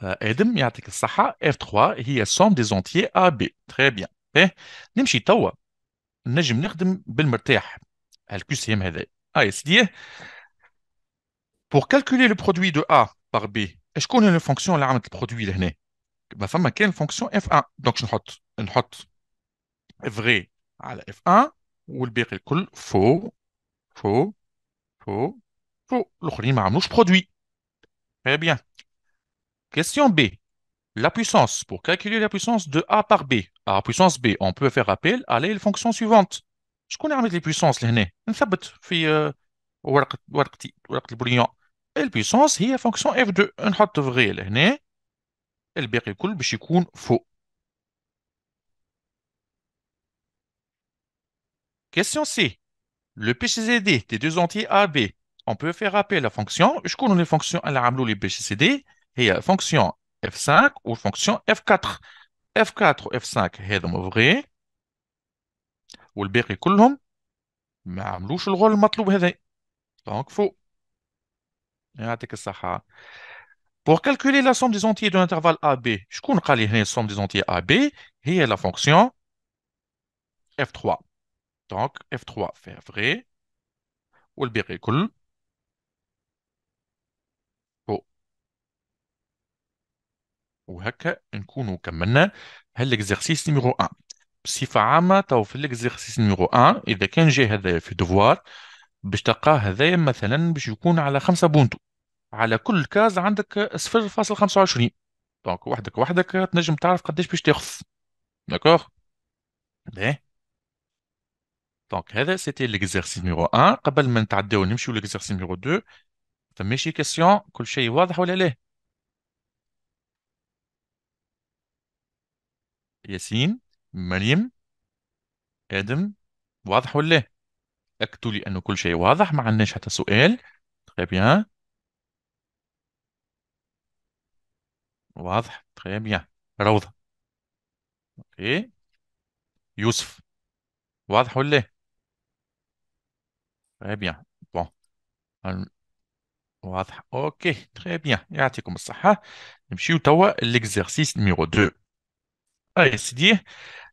euh, il y a F3, il y a somme des entiers AB. Très bien. Nimchi Tawa, Najim Nerdem Belmertéah, LQCM Hede. Ah, il dit, pour calculer le produit de A par B, est-ce qu'on a une fonction là, le produit là, ma femme a une fonction F1. Donc, je note, je note, vrai, à la F1, le الكل FAUX, FAUX, FAUX, فو الاخرين ما عملوش produit. Très bien. Question B. La puissance. Pour calculer la puissance de A par B, à puissance B, on peut faire appel à la fonction suivante. Je connais avec les puissances, les نثبت في ورقة ورقتي ورقة البوليون. est هي fonction f 2 نحط فغي لهنا الباقي الكل باش يكون FAUX. Question C. Le PCCD des deux entiers AB, On peut faire appel à la fonction. Je connais les fonctions à la le PCCD. Et la fonction F5 ou fonction F4. F4 F5 c'est vrai. والباقي كلهم ما عملوش الغول المطلوب هذا. Donc faux. Hein. Pour calculer la somme des entiers de l'intervalle AB, je connais la somme des entiers AB a la fonction F3. دونك اف 3 فيها فغي والباقي كل فو وهكا نكونوا كملنا هالاكزرسيس نيميرو 1 بصفة عامة تو في الاكزرسيس نيميرو 1 إذا كان جاي هذا في دوفوار باش تلقاه هذايا مثلا باش يكون على خمسة بونتو على كل كاز عندك 0.25 دونك وحدك وحدك تنجم تعرف قداش باش تاخذ داكوغ باهي دونك هذا سيتي ليكزارسيس نيميرو 1 قبل ما نتعداو نمشيو ليكزارسيس نيميرو 2 فما شي كيسيون كل شيء واضح ولا لا ياسين مريم ادم واضح ولا لا اكدوا لي انه كل شيء واضح ما عندناش حتى سؤال تري بيان واضح تري بيان روضه اوكي يوسف واضح ولا لا Très bien. Bon. Hum. Ok, très bien. Et à ce que vous l'exercice numéro 2. Allez, c'est dit.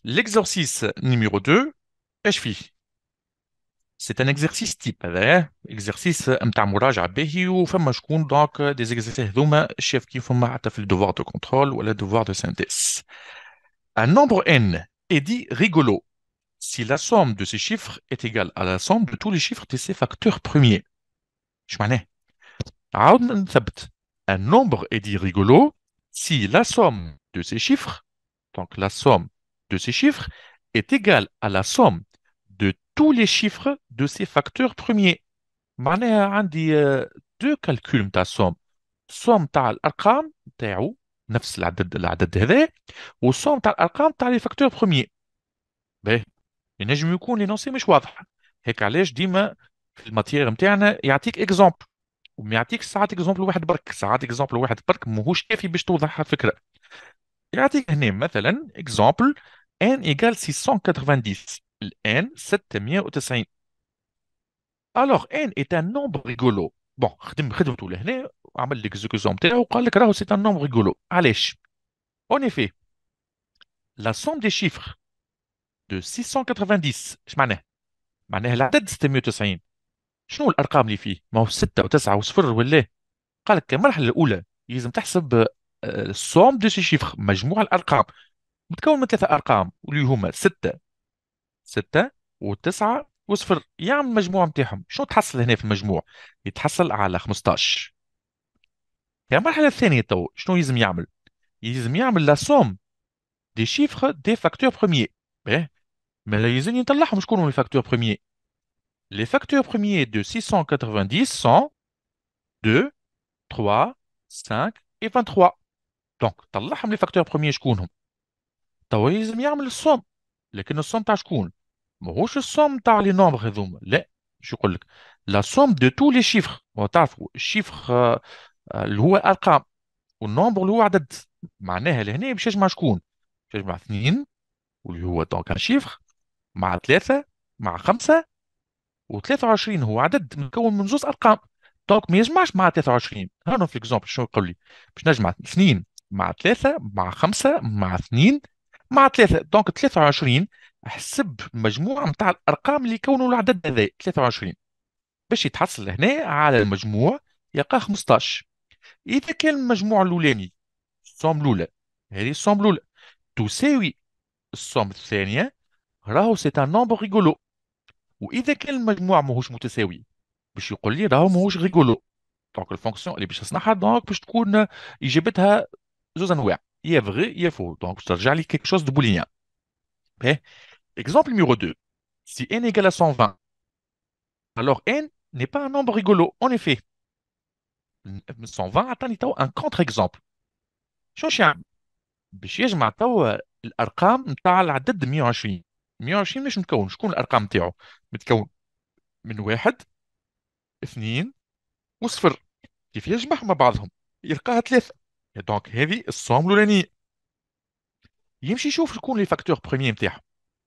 L'exercice numéro 2, je C'est un exercice type. Hein. Exercice, je hum, m'amourage à Behé ou Femme donc euh, des exercices de chef qui le devoir de contrôle ou le devoir de synthèse. Un nombre n est dit rigolo si la somme de ces chiffres est égale à la somme de tous les chiffres de ces facteurs premiers. Je m'en ai. Un nombre est dit rigolo si la somme de ces chiffres, donc la somme de ces chiffres, est égale à la somme de tous les chiffres de ces facteurs premiers. معناها hein, dire euh, deux calculs de Somme somme. Somme الارقام نتاعو نفس العدد العدد ينجم يكون لينونسي مش واضحه هيك علاش ديما في الماتيير نتاعنا يعطيك اكزومبل وما يعطيكش ساعات اكزومبل واحد برك ساعات اكزومبل واحد برك ماهوش كافي باش توضح الفكره يعطيك هنا مثلا اكزومبل ان ايكال 690 الان 690 الوغ ان ايت ان نومبر ريغولو بون خدم خدمته لهنا عمل لك زيكوزون نتاعو وقال لك راهو سي ان نومبر ريغولو علاش اون افي لا سوم دي شيفر دو 690 اش معناه؟ معناه العدد 690 شنو الارقام اللي فيه؟ ما هو 6 و9 و0 ولا قال لك المرحله الاولى لازم تحسب السوم دو سي شيفر مجموع الارقام متكون من ثلاثه ارقام واللي هما 6 6 و9 وصفر يعمل المجموع نتاعهم شنو تحصل هنا في المجموع يتحصل على 15 المرحله الثانيه تو شنو لازم يعمل يلزم يعمل لا سوم دي شيفر دي فاكتور بروميي Mais les facteurs premiers de 690 sont 2, 3, 5 et 23. Donc, les facteurs premières sont 2, 3, 5 et 23. La somme de tous les chiffres, premiers, chiffre, le nombre, le nombre, le le nombre, le le nombre, le nombre, le nombre, le nombre, مع ثلاثة مع خمسة و23 هو عدد مكون من زوز أرقام دونك ما يجمعش مع 23 هانو في اكزومبل شنو يقول لي باش نجمع 2 مع 3 مع 5 مع 2 مع 3 دونك 23 حسب مجموعة نتاع الأرقام اللي يكونوا العدد هذا 23 باش يتحصل هنا على المجموع يلقى 15 إذا كان المجموع الأولاني الصوم الأولى هذه الصوم الأولى تساوي الصوم الثانية راهو سي ان نومبر ريغولو واذا كان المجموع ماهوش متساوي باش يقول لي راهو ماهوش ريغولو دونك الفونكسيون اللي باش نصنعها دونك باش تكون اجابتها زوز انواع يا فغي يا فو دونك ترجع لي كيك شوز دو بولينيان اكزومبل نيميرو 2 سي ان ايغال 120, alors n n'est pas un nombre rigolo. En effet, 120 atteint un contre-exemple. شو شعب باش يجمع توا الارقام نتاع العدد 120 120 مش متكون شكون الارقام تاعو متكون من واحد اثنين وصفر كيف يجمعهم مع بعضهم يلقاها ثلاثة دونك هذه الصوم الاولانية يمشي يشوف شكون لي فاكتور بروميي نتاعهم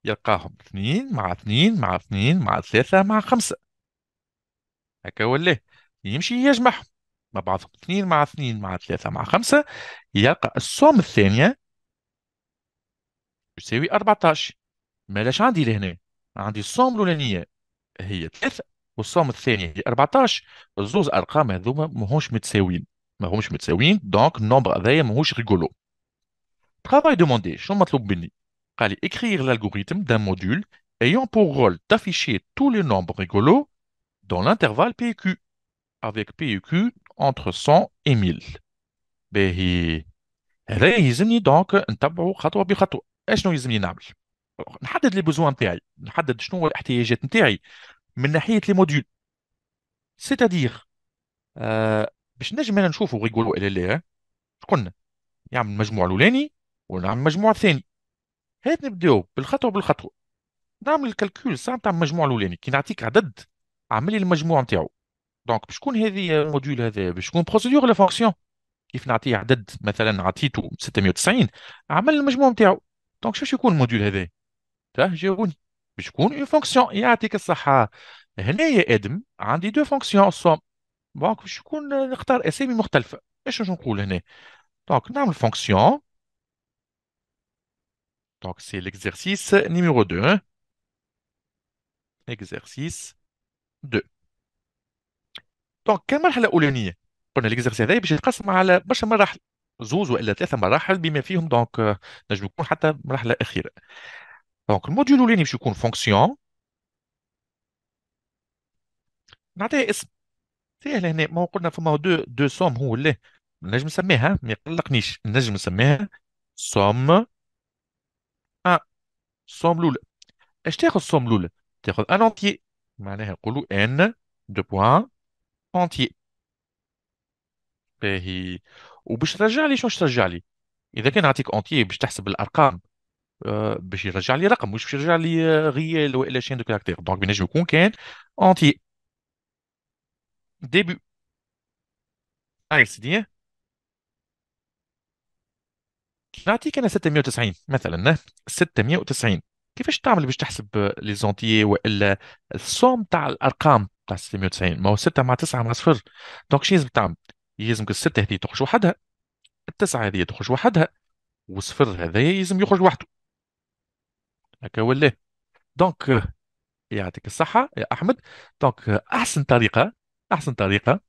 يلقاهم اثنين مع اثنين مع اثنين مع ثلاثة مع خمسة هكا ولا يمشي يجمعهم مع بعضهم اثنين مع اثنين مع ثلاثة مع خمسة يلقى الصوم الثانية يساوي 14 ما علاش عندي لهنا عندي الصوم الاولانيه هي 3 والصوم الثاني هي 14 الزوز ارقام هذوما ماهوش متساويين ماهوش متساويين دونك النومبر هذايا ماهوش ريغولو ترافاي دوموندي شنو مطلوب مني قال لي écrire موديول ايون بور رول تافيشي تو لي نومبر les دون لانترفال بي كيو افيك بي كيو انتر 100 و 1000 باهي هذا يلزمني دونك نتبعو خطوه بخطوه اشنو يلزمني نعمل نحدد لي بوزوان نتاعي نحدد شنو هو الاحتياجات نتاعي من ناحيه لي موديول سيتادير آه باش نجم انا نشوفه ريغولو ولا لا قلنا يعمل المجموع الاولاني ونعمل المجموع الثاني هات نبداو بالخطوه بالخطوه نعمل الكالكول ساعه نتاع المجموع الاولاني كي نعطيك عدد عمل لي المجموع نتاعو دونك بشكون هذه الموديول هذا بشكون بروسيدور لا فونكسيون كيف نعطيه عدد مثلا عطيته 690 عمل المجموع نتاعو دونك شاش يكون الموديول هذا تاه باش تكون اون فونكسيون يعطيك الصحه هنايا ادم عندي دو فونكسيون صوم دونك باش يكون نختار اسامي مختلفه ايش باش نقول هنا دونك نعمل فونكسيون دونك سي ليكزيرسيس نيميرو 2 ليكزيرسيس 2 دونك كان مرحله اولانيه قلنا ليكزيرسيس هذا باش يتقسم على برشا مراحل زوز والا ثلاثه مراحل بما فيهم دونك نجم يكون حتى مرحله اخيره دونك الموديول الاولاني باش يكون فونكسيون نعطيه اسم ساهل هنا ما قلنا فما دو دو سوم هو اللي نجم نسميها ما يقلقنيش نجم نسميها سوم ا آه. سوم لول اش تاخذ سوم لول تاخذ ان اونتيي معناها نقولوا ان دو بوان اونتيي باهي وباش ترجع لي شنو ترجع لي اذا كان نعطيك اونتيي باش تحسب الارقام آه، باش يرجع لي رقم مش باش يرجع لي آه، غيال ولا شين دو كاركتير دونك بينجم يكون كان اونتي ديبي هاي سيدي نعطيك انا 690 مثلا 690 كيفاش تعمل باش تحسب لي زونتيي والا الصوم تاع الارقام تاع 690 ما هو 6 مع 9 مع 0 دونك شنو لازم تعمل لازمك ال 6 هذه تخرج وحدها التسعة هذه تخرج وحدها والصفر هذا لازم يخرج وحده هكا ولا دونك يعطيك الصحة يا أحمد دونك أحسن طريقة أحسن طريقة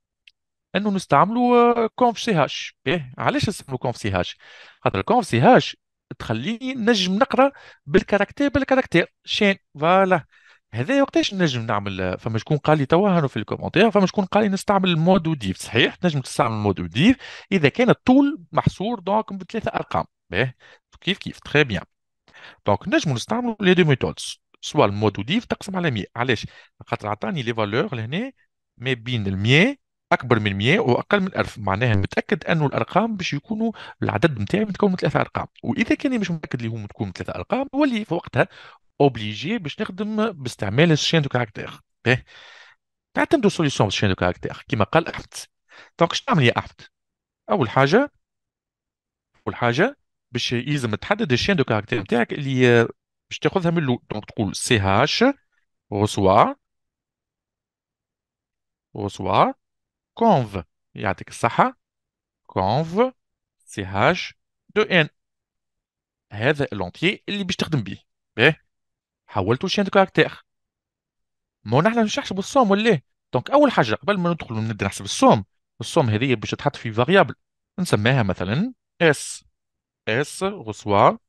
أنه نستعملوا آه، كونف سي هاش إيه، علاش نستعملوا كونف سي هاش خاطر الكونف سي هاش تخليني نجم نقرا بالكاركتير بالكاركتير شين فوالا هذا وقتاش نجم نعمل آه، فما شكون قال لي توا في الكومنتير فما شكون قال لي نستعمل المود وديف صحيح تنجم تستعمل المود وديف اذا كان الطول محصور دونك بثلاثه ارقام باه كيف كيف تخي بيان دونك نجمو نستعملوا لي دو ميثودز سوا وديف تقسم على 100 علاش خاطر عطاني لي فالور لهنا ما بين ال 100 اكبر من 100 واقل من 1000 معناها متاكد انه الارقام باش يكونوا العدد نتاعي متكون من ثلاثه ارقام واذا كان مش متاكد اللي هو متكون من ثلاثه ارقام ولي في وقتها اوبليجي باش نخدم باستعمال الشين دو كاركتير تعتمدوا سوليسيون الشين دو كاركتير كما قال احمد دونك شنو نعمل يا احمد اول حاجه اول حاجه باش يلزم تحدد الشين دو كاركتير نتاعك اللي باش تاخذها من الاول دونك تقول سي هاش رسوا رسوا كونف يعطيك الصحة كونف سي هاش دو ان هذا لونتيي اللي باش تخدم بيه باهي حولتو شين دو كاركتير مو نحنا نحن باش نحسبوا الصوم ولا إيه؟ دونك اول حاجه قبل ما ندخل نبدا نحسب الصوم الصوم هذه باش تحط في فاريابل نسميها مثلا اس اس غصوة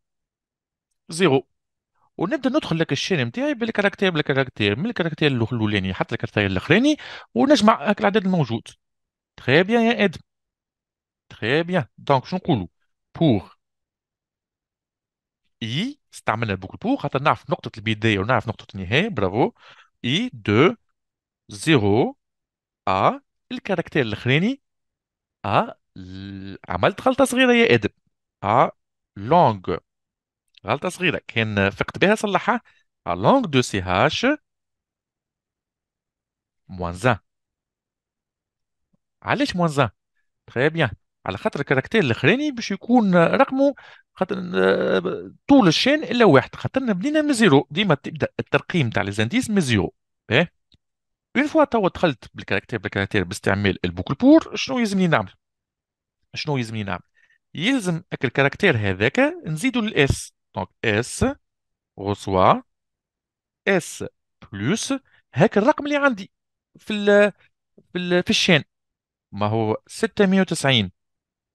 زيرو ونبدا ندخل لك الشين نتاعي بالكاركتير بالكاركتير من الكاركتير الاولاني حتى الكاركتير الاخراني ونجمع هاك العدد الموجود تري بيان يا ادم تري بيان دونك شنو نقولوا بور اي استعملنا بوكل بور خاطر نعرف نقطة البداية ونعرف نقطة النهاية برافو اي دو زيرو ا الكاركتير الاخراني ا عملت خلطة صغيرة يا ادم ا لونغ غلطة صغيرة كان فقت بها صلحها ا لونغ دو سي هاش موان زان علاش موان زان تخي بيان على خاطر الكاركتير الاخراني باش يكون رقمه خاطر طول الشين الا واحد خاطرنا بدينا من زيرو ديما تبدا الترقيم تاع ليزانديس من زيرو باه اون فوا توا دخلت بالكاركتير بالكاركتير باستعمال البوكل بور شنو يلزمني نعمل شنو يلزمني نعمل يلزم هاك الكاركتير هذاك نزيدو للاس دونك اس غصوى اس بلس هاك الرقم اللي عندي في ال في, الـ في الشين ما هو 690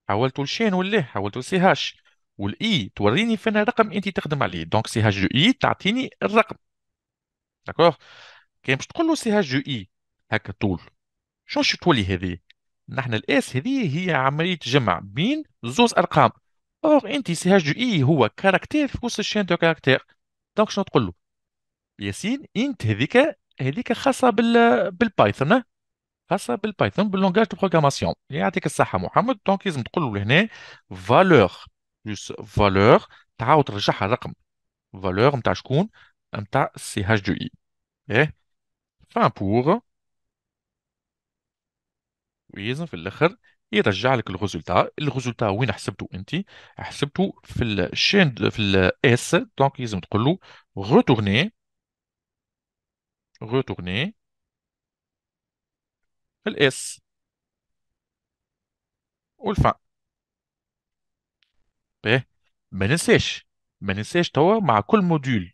حولت الشين ولا حولت سي هاش والاي e توريني فين الرقم انت تخدم عليه دونك سي هاش دو اي تعطيني الرقم داكوغ كان باش تقول له سي هاش دو اي هاك طول شنو شفت تولي هذه نحن الاس هذه هي عمليه جمع بين زوز ارقام اور انت سي هاش دو اي هو كاركتير في وسط الشين دو كاركتير دونك شنو تقول له ياسين انت هذيك هذيك خاصه بال بالبايثون خاصه بالبايثون باللونجاج دو بروغراماسيون يعني يعطيك الصحه محمد دونك لازم تقول له هنا فالور بلس فالور تعاود ترجعها رقم فالور نتاع شكون نتاع سي هاش دو اي ايه فان بور ويزن في الاخر يرجع لك الغزولتا الغزولتا وين حسبته انت حسبته في الشين في الاس دونك يزن تقول له غوتورني روتورني في الاس والفا باهي ما ننساش ما ننساش توا مع كل موديول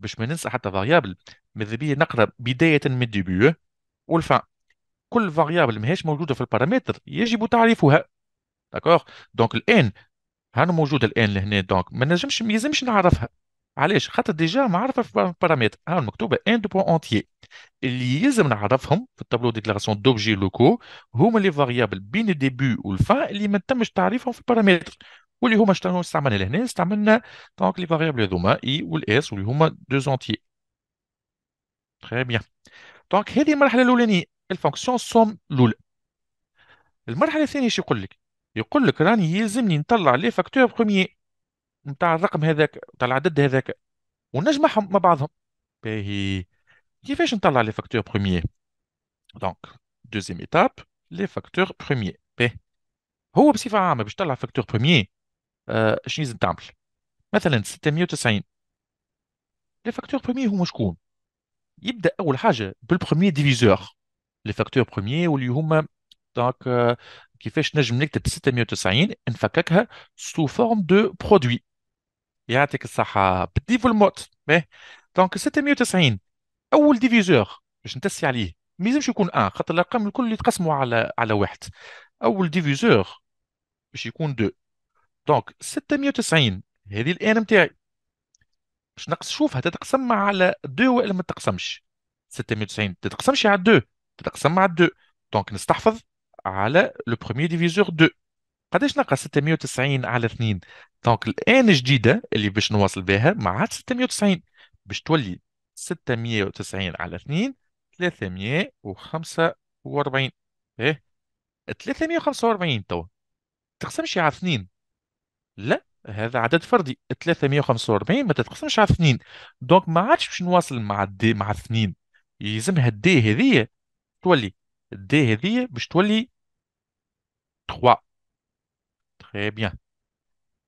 باش ما ننسى حتى فاريابل ماذا بيا نقرا بدايه من الديبيو والفا كل فاريابل ماهيش موجوده في البارامتر يجب تعريفها داكوغ دونك الان هانو موجوده الان لهنا دونك ما نجمش ما يلزمش نعرفها علاش خاطر ديجا معرفه في البارامتر ها مكتوبه ان دو بوان اونتيي اللي يلزم نعرفهم في التابلو ديكلاراسيون دوبجي لوكو هما لي فاريابل بين الديبي والفا اللي ما تمش تعريفهم في البارامتر واللي هما شنو استعملنا لهنا استعملنا دونك لي فاريبل هذوما اي والاس واللي هما دو زونتي تري بيان دونك هذه المرحله الاولانيه الفونكسيون سوم الاولى المرحله الثانيه شو يقول لك يقول لك راني يلزمني نطلع لي فاكتور برومي نتاع الرقم هذاك نتاع العدد هذاك ونجمعهم مع بعضهم باهي كيفاش نطلع لي فاكتور برومي دونك دوزيام ايتاب لي فاكتور برومي باهي هو بصفه عامه باش تطلع فاكتور برومي اش آه، لازم تعمل مثلا 690 لي فاكتور برومي هما شكون يبدا اول حاجه بالبرومي ديفيزور لي فاكتور برومي واللي هما دونك آه، كيفاش نجم نكتب 690 نفككها سو فورم دو برودوي يعطيك الصحه بالديفولموت دونك 690 اول ديفيزور باش نتسي عليه ما يلزمش يكون ان خاطر الارقام الكل يتقسموا على على واحد اول ديفيزور باش يكون 2 دونك 690 هذه الان نتاعي باش نقص شوفها تتقسم على 2 ولا ما تتقسمش 690 تتقسمش على 2 تتقسم على 2 دونك نستحفظ على لو بروميير ديفيزور 2 قداش نقص 690 على 2 دونك الان جديده اللي باش نواصل بها مع 690 باش تولي 690 على 2 345 ايه 345 توا تقسمش على 2 لا هذا عدد فردي 345 ما تتقسمش على اثنين دونك ما عادش باش نواصل مع الدي مع اثنين يلزمها الدي هذيا تولي الدي هذيا باش تولي 3 تري بيان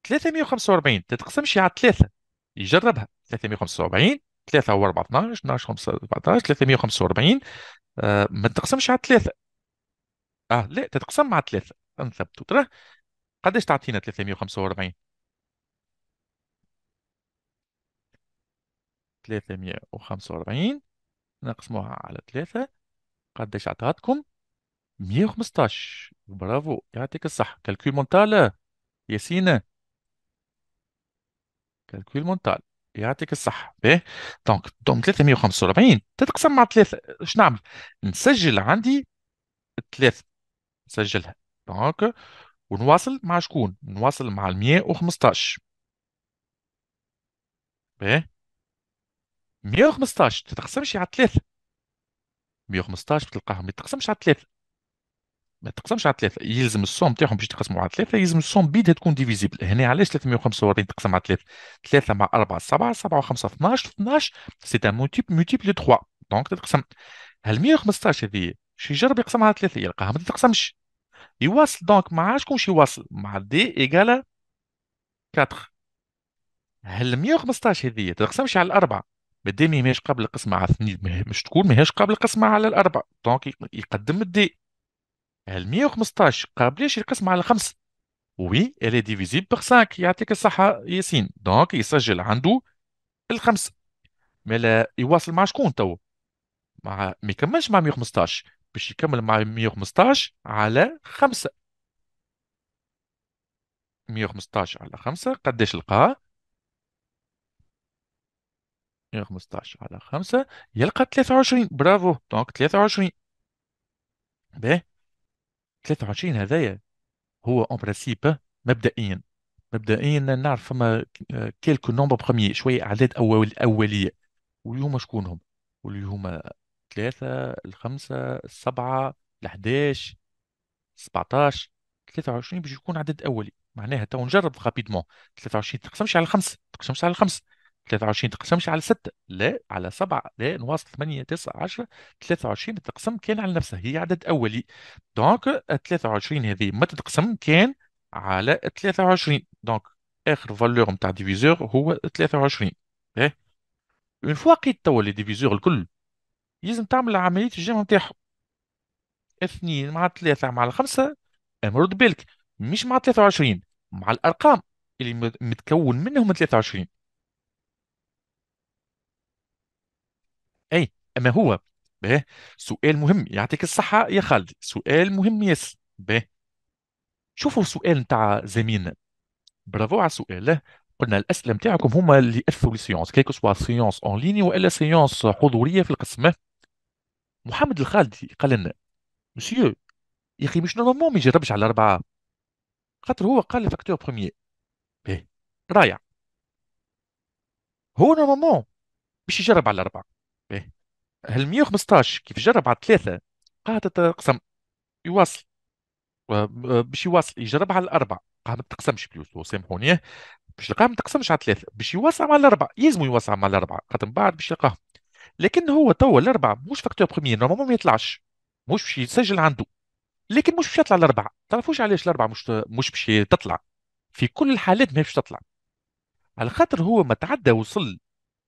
345 تتقسمش على 3 يجربها 345 3 و 4 12 12 5 14 345 آه ما تتقسمش على 3 اه لا تتقسم مع 3 نثبتوا تراه قديش تعطينا 345 345 نقسموها على 3 قديش عطاتكم 115 برافو يعطيك الصح كالكول مونتال ياسين كالكول مونتال يعطيك الصح باه دونك دونك 345 تتقسم مع 3 اش نعمل نسجل عندي 3 نسجلها دونك ونواصل مع شكون نواصل مع وخمستاش 115 باهي وخمستاش تتقسمش إيه؟ على ثلاثة مية وخمستاش بتلقاهم ما يتقسمش على ثلاثة ما تقسمش على ثلاثة يلزم الصوم تاعهم باش يتقسموا على ثلاثة يلزم الصوم بيدها تكون ديفيزيبل هنا علاش 345 تقسم على ثلاثة ثلاثة مع أربعة سبعة سبعة وخمسة 12 12 سي ان موتيب موتيبل 3 دونك تتقسم هال 115 هذه شي يجرب يقسمها على ثلاثة يلقاها ما تتقسمش يواصل دونك ما عادش كونش يواصل مع دي ايكالا 4 هل 115 هذيا تقسمش على الاربعه مادام ماهيش قبل القسمة على اثنين مش تكون ماهيش قبل القسمة على الاربعه دونك يقدم الدي هل 115 قابليش القسمة على خمسه وي الي ديفيزيب بخ 5 يعطيك الصحه ياسين دونك يسجل عنده الخمسه مالا يواصل مع شكون تو مع ما يكملش مع 115 باش يكمل مع 115 على 5 115 على 5 قداش لقى 115 على 5 يلقى 23 برافو دونك 23 باهي 23 هذايا هو اون برانسيب مبدئيا مبدئيا نعرف فما كيلكو نومبر بروميي شويه اعداد اول اوليه واللي هما شكون واللي هما ثلاثة الخمسة السبعة الحداش سبعتاش ثلاثة وعشرين باش يكون عدد أولي معناها تو نجرب ثلاثة وعشرين تقسمش على خمسة تقسمش على خمسة وعشرين تقسمش على ستة لا على سبعة لا نواصل ثمانية تسعة عشرة ثلاثة وعشرين تقسم كان على نفسها هي عدد أولي دونك وعشرين هذه ما تتقسم كان على وعشرين دونك آخر فالور نتاع ديفيزور هو وعشرين ايه اون فوا قيت توا لي ديفيزور الكل يلزم تعمل عملية الجمع نتاعهم اثنين مع ثلاثة مع الخمسة امرد بالك مش مع ثلاثة وعشرين مع الأرقام اللي متكون منهم وعشرين أي أما هو به سؤال مهم يعطيك الصحة يا خالد سؤال مهم يس به شوفوا السؤال نتاع زميلنا برافو على السؤال قلنا الاسئله نتاعكم هما اللي اثروا للسيونس كيكو سوا سيونس اون ليني والا سيونس حضوريه في القسم محمد الخالدي قال لنا مسيو يا اخي مش نورمالمون ما يجربش على اربعه خاطر هو قال الفاكتور بروميير باهي رائع هو نورمالمون باش يجرب على اربعه باهي هل 115 كيف جرب على ثلاثه قاعده تقسم يواصل آه، باش يواصل يجرب على الاربع قاعد ما تقسمش بلوس سامحوني إيه. باش لقاه ما تقسمش على ثلاثه باش يواصل على الاربع يلزمو يواصل على الاربع خاطر من بعد باش يلقاهم لكن هو توا الاربعه مش فاكتور بروميير نورمالمون ما يطلعش مش باش يسجل عنده لكن مش باش يطلع الاربعه تعرفوش علاش الاربعه مش مش باش تطلع في كل الحالات ما باش تطلع على خاطر هو ما تعدى وصل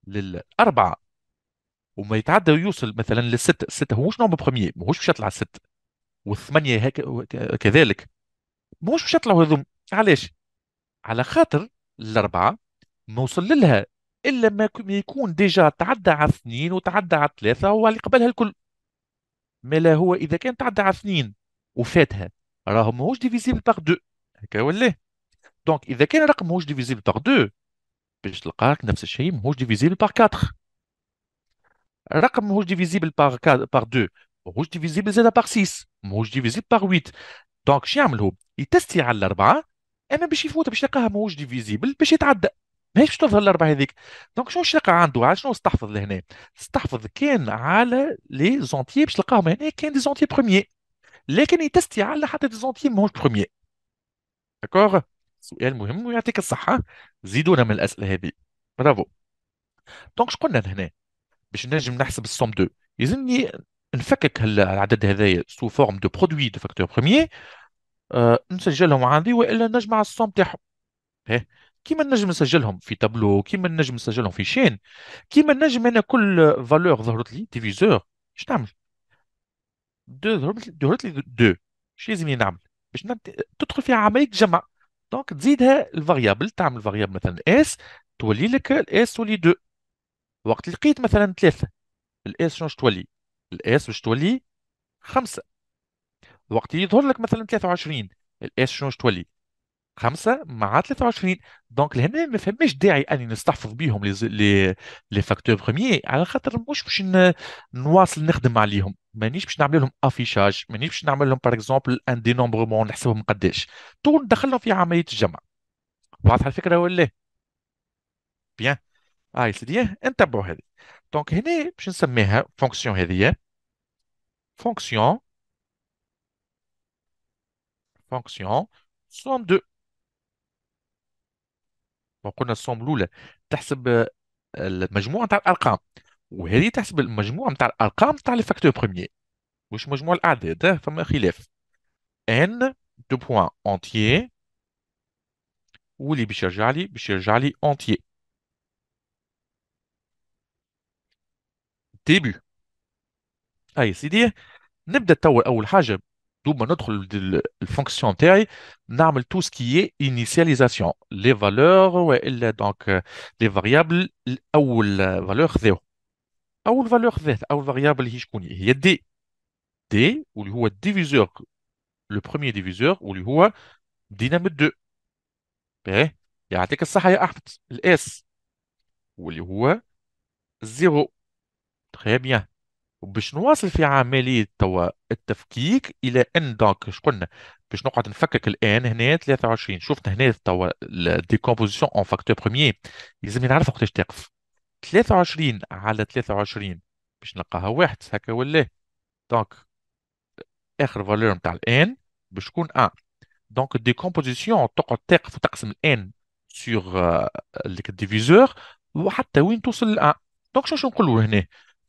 للاربعه وما يتعدى ويوصل مثلا للستة الستة هو مش نومبر بروميي ماهوش باش يطلع الستة والثمانية هك... كذلك ماهوش باش يطلعوا هذوم علاش؟ على خاطر الأربعة ما وصل لها الا ما يكون ديجا تعدى على اثنين وتعدى على ثلاثه هو اللي قبلها الكل ما لا هو اذا كان تعدى على اثنين وفاتها راه ماهوش ديفيزيبل باغ دو هكا ولا دونك اذا كان رقم ماهوش ديفيزيبل باغ دو باش تلقاك نفس الشيء ماهوش ديفيزيبل باغ 4 رقم ماهوش ديفيزيبل باغ باغ 2 ماهوش ديفيزيبل زاد باغ 6 ماهوش ديفيزيبل باغ 8 دونك شو يعمل هو يتستي على الاربعه اما باش يفوت باش يلقاها ماهوش ديفيزيبل باش يتعدى ماهيش باش تظهر الاربعه هذيك دونك شنو باش يلقى عنده على شنو استحفظ لهنا استحفظ كان على لي زونتيي باش تلقاهم هنا كان دي زونتيي بروميي لكن يتستي على حتى دي زونتيي ماهوش بروميي داكوغ سؤال مهم ويعطيك الصحه زيدونا من الاسئله هذه برافو دونك قلنا هنا باش نجم نحسب السوم دو يلزمني نفكك العدد هذايا سو فورم دو برودوي دو فاكتور بروميي أه نسجلهم عندي والا نجمع السوم تاعهم إيه؟ كيما نجم نسجلهم في تابلو كيما نجم نسجلهم في شين كيما نجم انا كل فالور ظهرت لي ديفيزور اش نعمل دو ظهرت لي دو اش لازمني نعمل باش تدخل فيها عمليه جمع دونك تزيدها الفاريابل تعمل فاريابل مثلا اس تولي لك الاس تولي دو وقت لقيت مثلا ثلاثه الاس شنو تولي الاس باش تولي خمسه وقت يظهر لك مثلا 23 الاس شنو تولي خمسة مع 23 دونك لهنا ما فماش داعي اني نستحفظ بيهم لي لي فاكتور بروميي على خاطر مش باش نواصل نخدم عليهم مانيش باش نعمل لهم افيشاج مانيش باش نعمل لهم باغ اكزومبل ان نومبرمون نحسبهم قداش تو ندخلهم في عملية الجمع واضحة الفكرة ولا بيان هاي سيدي انتبهوا هذه دونك هنا باش نسميها فونكسيون هذه فونكسيون فونكسيون 62 وقلنا الصوم الاولى تحسب آه، المجموع نتاع الارقام وهذه تحسب المجموع نتاع الارقام نتاع لي فاكتور بروميي مش مجموع الاعداد فما خلاف ان دو بوان اونتيي واللي باش يرجع لي باش يرجع لي اونتيي ديبي اي سيدي نبدا توا اول حاجه D'où notre fonction Nous tout ce qui est initialisation. Les valeurs, donc euh, les variables, ou la valeur 0. Ou la valeur 0, ou il y a D. D, le diviseur, le premier diviseur, ou le 2. Il y a le S. 0. Très bien. وباش نواصل في عمليه توا التفكيك الى ان دونك اش قلنا باش نقعد نفكك الان هنا 23 شفنا هنا توا الديكومبوزيسيون اون فاكتور بروميي لازمني نعرف وقتاش تقف 23 على 23 باش نلقاها واحد هكا ولا دونك اخر فالور نتاع الان باش تكون ان دونك الديكومبوزيسيون تقعد تقف وتقسم الان سور آه، ديفيزور وحتى وين توصل لأ دونك شنو نقولوا هنا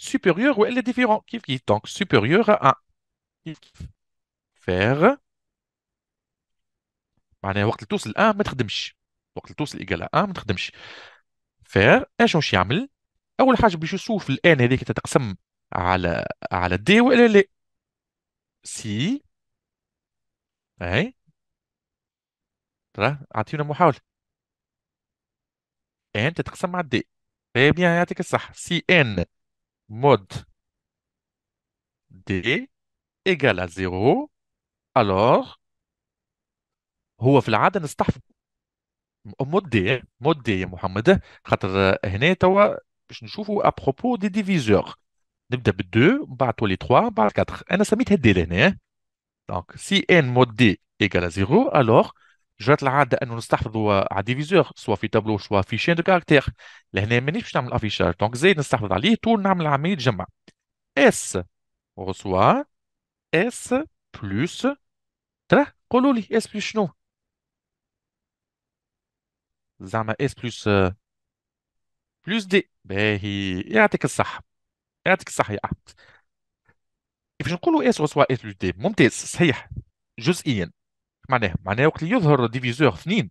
supérieure ou elle est différente. Kif kif. Donc, supérieure à 1. Kif kif. faire معناها وقت اللي توصل 1 ما تخدمش وقت اللي توصل ايكال 1 ما تخدمش فير اش باش يعمل اول حاجه باش يشوف الان هذيك تتقسم على على دي ولا لا سي اي ترى اعطينا محاوله ان تتقسم على دي بيان يعطيك الصح سي ان mode D égale à 0 alors هو في العاده نستحفظ مود دي مود دي يا محمد خاطر هنا توا باش نشوفوا ابروبو دي ديفيزور نبدا بال2 بعد تولي 3 بعد 4 انا سميتها دي لهنا دونك سي ان مود دي ايكال 0 alors جرت العاده انه نستحفظوا على ديفيزور سوا في تابلو سوا في شين دو كاركتير لهنا مانيش باش نعمل افيشار دونك زيد نستحفظ عليه طول نعمل عمليه جمع اس reçoit اس بلس ترى قولوا لي اس بلس شنو زعما اس بلس بلس دي باهي يعطيك الصحه يعطيك الصحه يا احمد كيفاش نقولوا اس غسوا اس بلس دي ممتاز صحيح جزئيا معناها معناها وقت اللي يظهر ديفيزور اثنين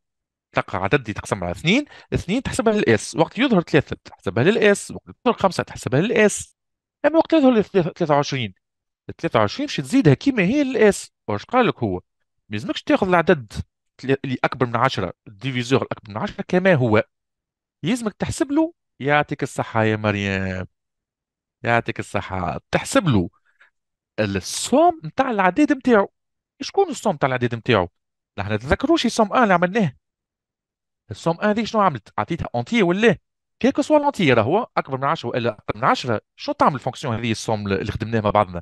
تلقى عدد يتقسم على اثنين اثنين تحسبها للاس وقت يظهر ثلاثة تحسبها للاس وقت يظهر خمسة تحسبها للاس اما يعني وقت يظهر 23 23 باش تزيدها كيما هي للاس واش قال لك هو ما يلزمكش تاخذ العدد اللي اكبر من 10 الديفيزور الاكبر من 10 كما هو يلزمك تحسب له يعطيك الصحة يا مريم يعطيك الصحة تحسب له السوم نتاع العدد نتاعو شكون الصوم تاع العداد نتاعو نحن نتذكروش صوم ان اللي عملناه الصوم ان هذيك شنو عملت عطيتها اونتي ولا كيك سوا لونتي راهو اكبر من 10 والا اقل من 10 شنو تعمل الفونكسيون هذه الصوم اللي خدمناها مع بعضنا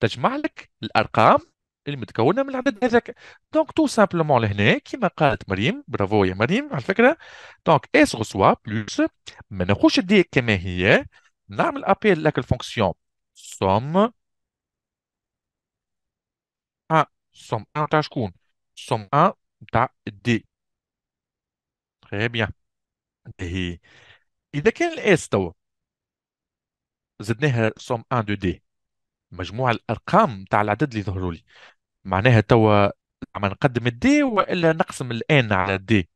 تجمع لك الارقام اللي متكونه من العدد هذاك دونك تو سامبلومون لهنا كيما قالت مريم برافو يا مريم على الفكره دونك اس غسوا بلوس ما ناخذش الدي كما هي نعمل ابيل لك الفونكسيون صوم 1, تاع شكون السمعة تاع دي تري بيان هي إذا كان الإس توا زدناها سوم 1 دو دي مجموع الأرقام تاع العدد اللي ظهروا لي معناها توا عم نقدم الدي وإلا نقسم الآن على الدي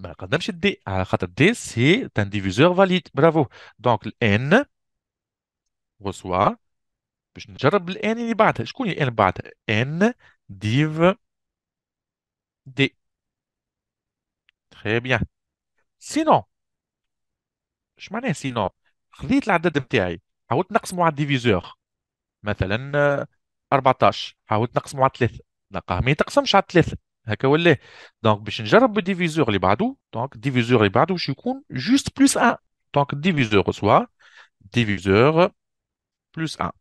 ما نقدمش الدي على خاطر الدي سي تان ديفيزور فاليد برافو دونك الآن وسوا باش نجرب الان اللي بعدها شكون الان اللي بعدها ان ديف دي تخي بيان سينو اش معناه سينو خذيت العدد نتاعي حاولت نقسمه على الديفيزور مثلا 14 آه، حاولت نقسمه على 3 نلقاه ما يتقسمش على 3 هكا ولا دونك باش نجرب الديفيزور اللي بعده دونك الديفيزور اللي بعده باش يكون جوست بلوس 1 دونك الديفيزور سوا ديفيزور بلوس 1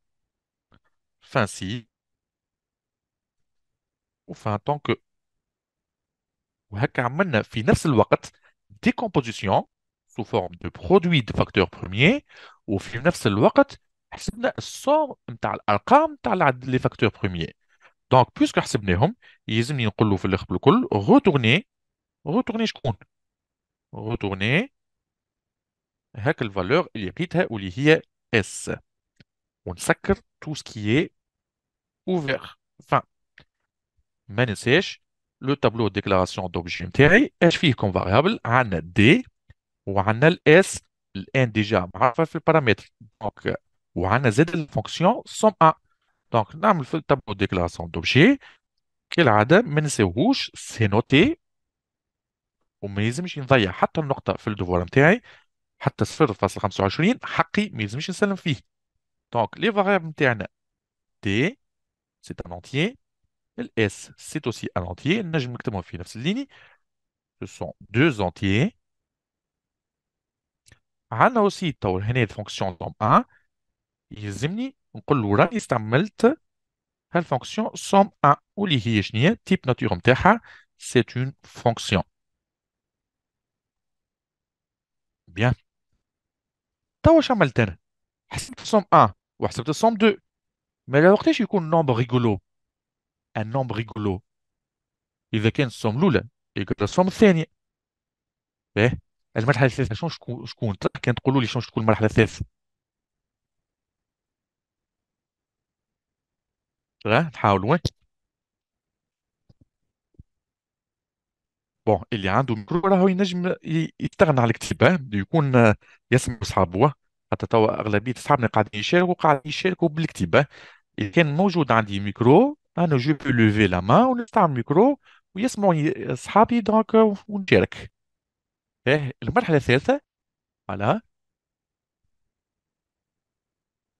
ou enfin tant que décomposition sous forme de produit de facteurs premiers ou les facteurs premiers donc puisque retourner retourner je compte retourner la valeur il est ou s on sacre tout ce qui est ouvert. Enfin, ما ننساش لو تابلو ديكلاراسيون دوبجي نتاعي اش فيه كوم فاريابل عندنا دي وعندنا الاس الان ديجا معرفه في البارامتر دونك وعندنا زاد الفونكسيون سوم ا دونك نعمل في التابلو ديكلاراسيون دوبجي كالعاده ما ننساوهوش سي نوتي وما يلزمش نضيع حتى النقطه في الدفوار نتاعي حتى 0.25 حقي ما يلزمش نسلم فيه دونك لي فاريابل نتاعنا دي c'est un entier. LS, c'est aussi un entier. Ce sont deux entiers. Ah, e on a aussi une fonction somme 1. Il y a une fonction somme 1. Il y a une fonction somme 1. Il y a une type nature. C'est une fonction. Bien. y a ah, une fonction somme 1. ou as une fonction somme 2. ما لا وقتاش يكون نومبر ريغولو ان نومبر ريغولو اذا كان الصوم الاولى يقدر الصوم الثانيه باهي المرحله الثالثه شنو شكون شكون كان تقولوا لي شنو تكون المرحله الثالثه لا نحاول وين بون اللي عنده ميكرو راهو ينجم يستغنى على الكتابة يكون يسمع صحابه حتى توا أغلبية صحابنا قاعدين يشاركوا قاعدين يشاركوا بالكتابة إذا كان موجود عندي ميكرو أنا جو بو لوفي لا ما ونستعمل ميكرو ويسمعوني أصحابي دونك ونشارك فاه المرحلة الثالثة فوالا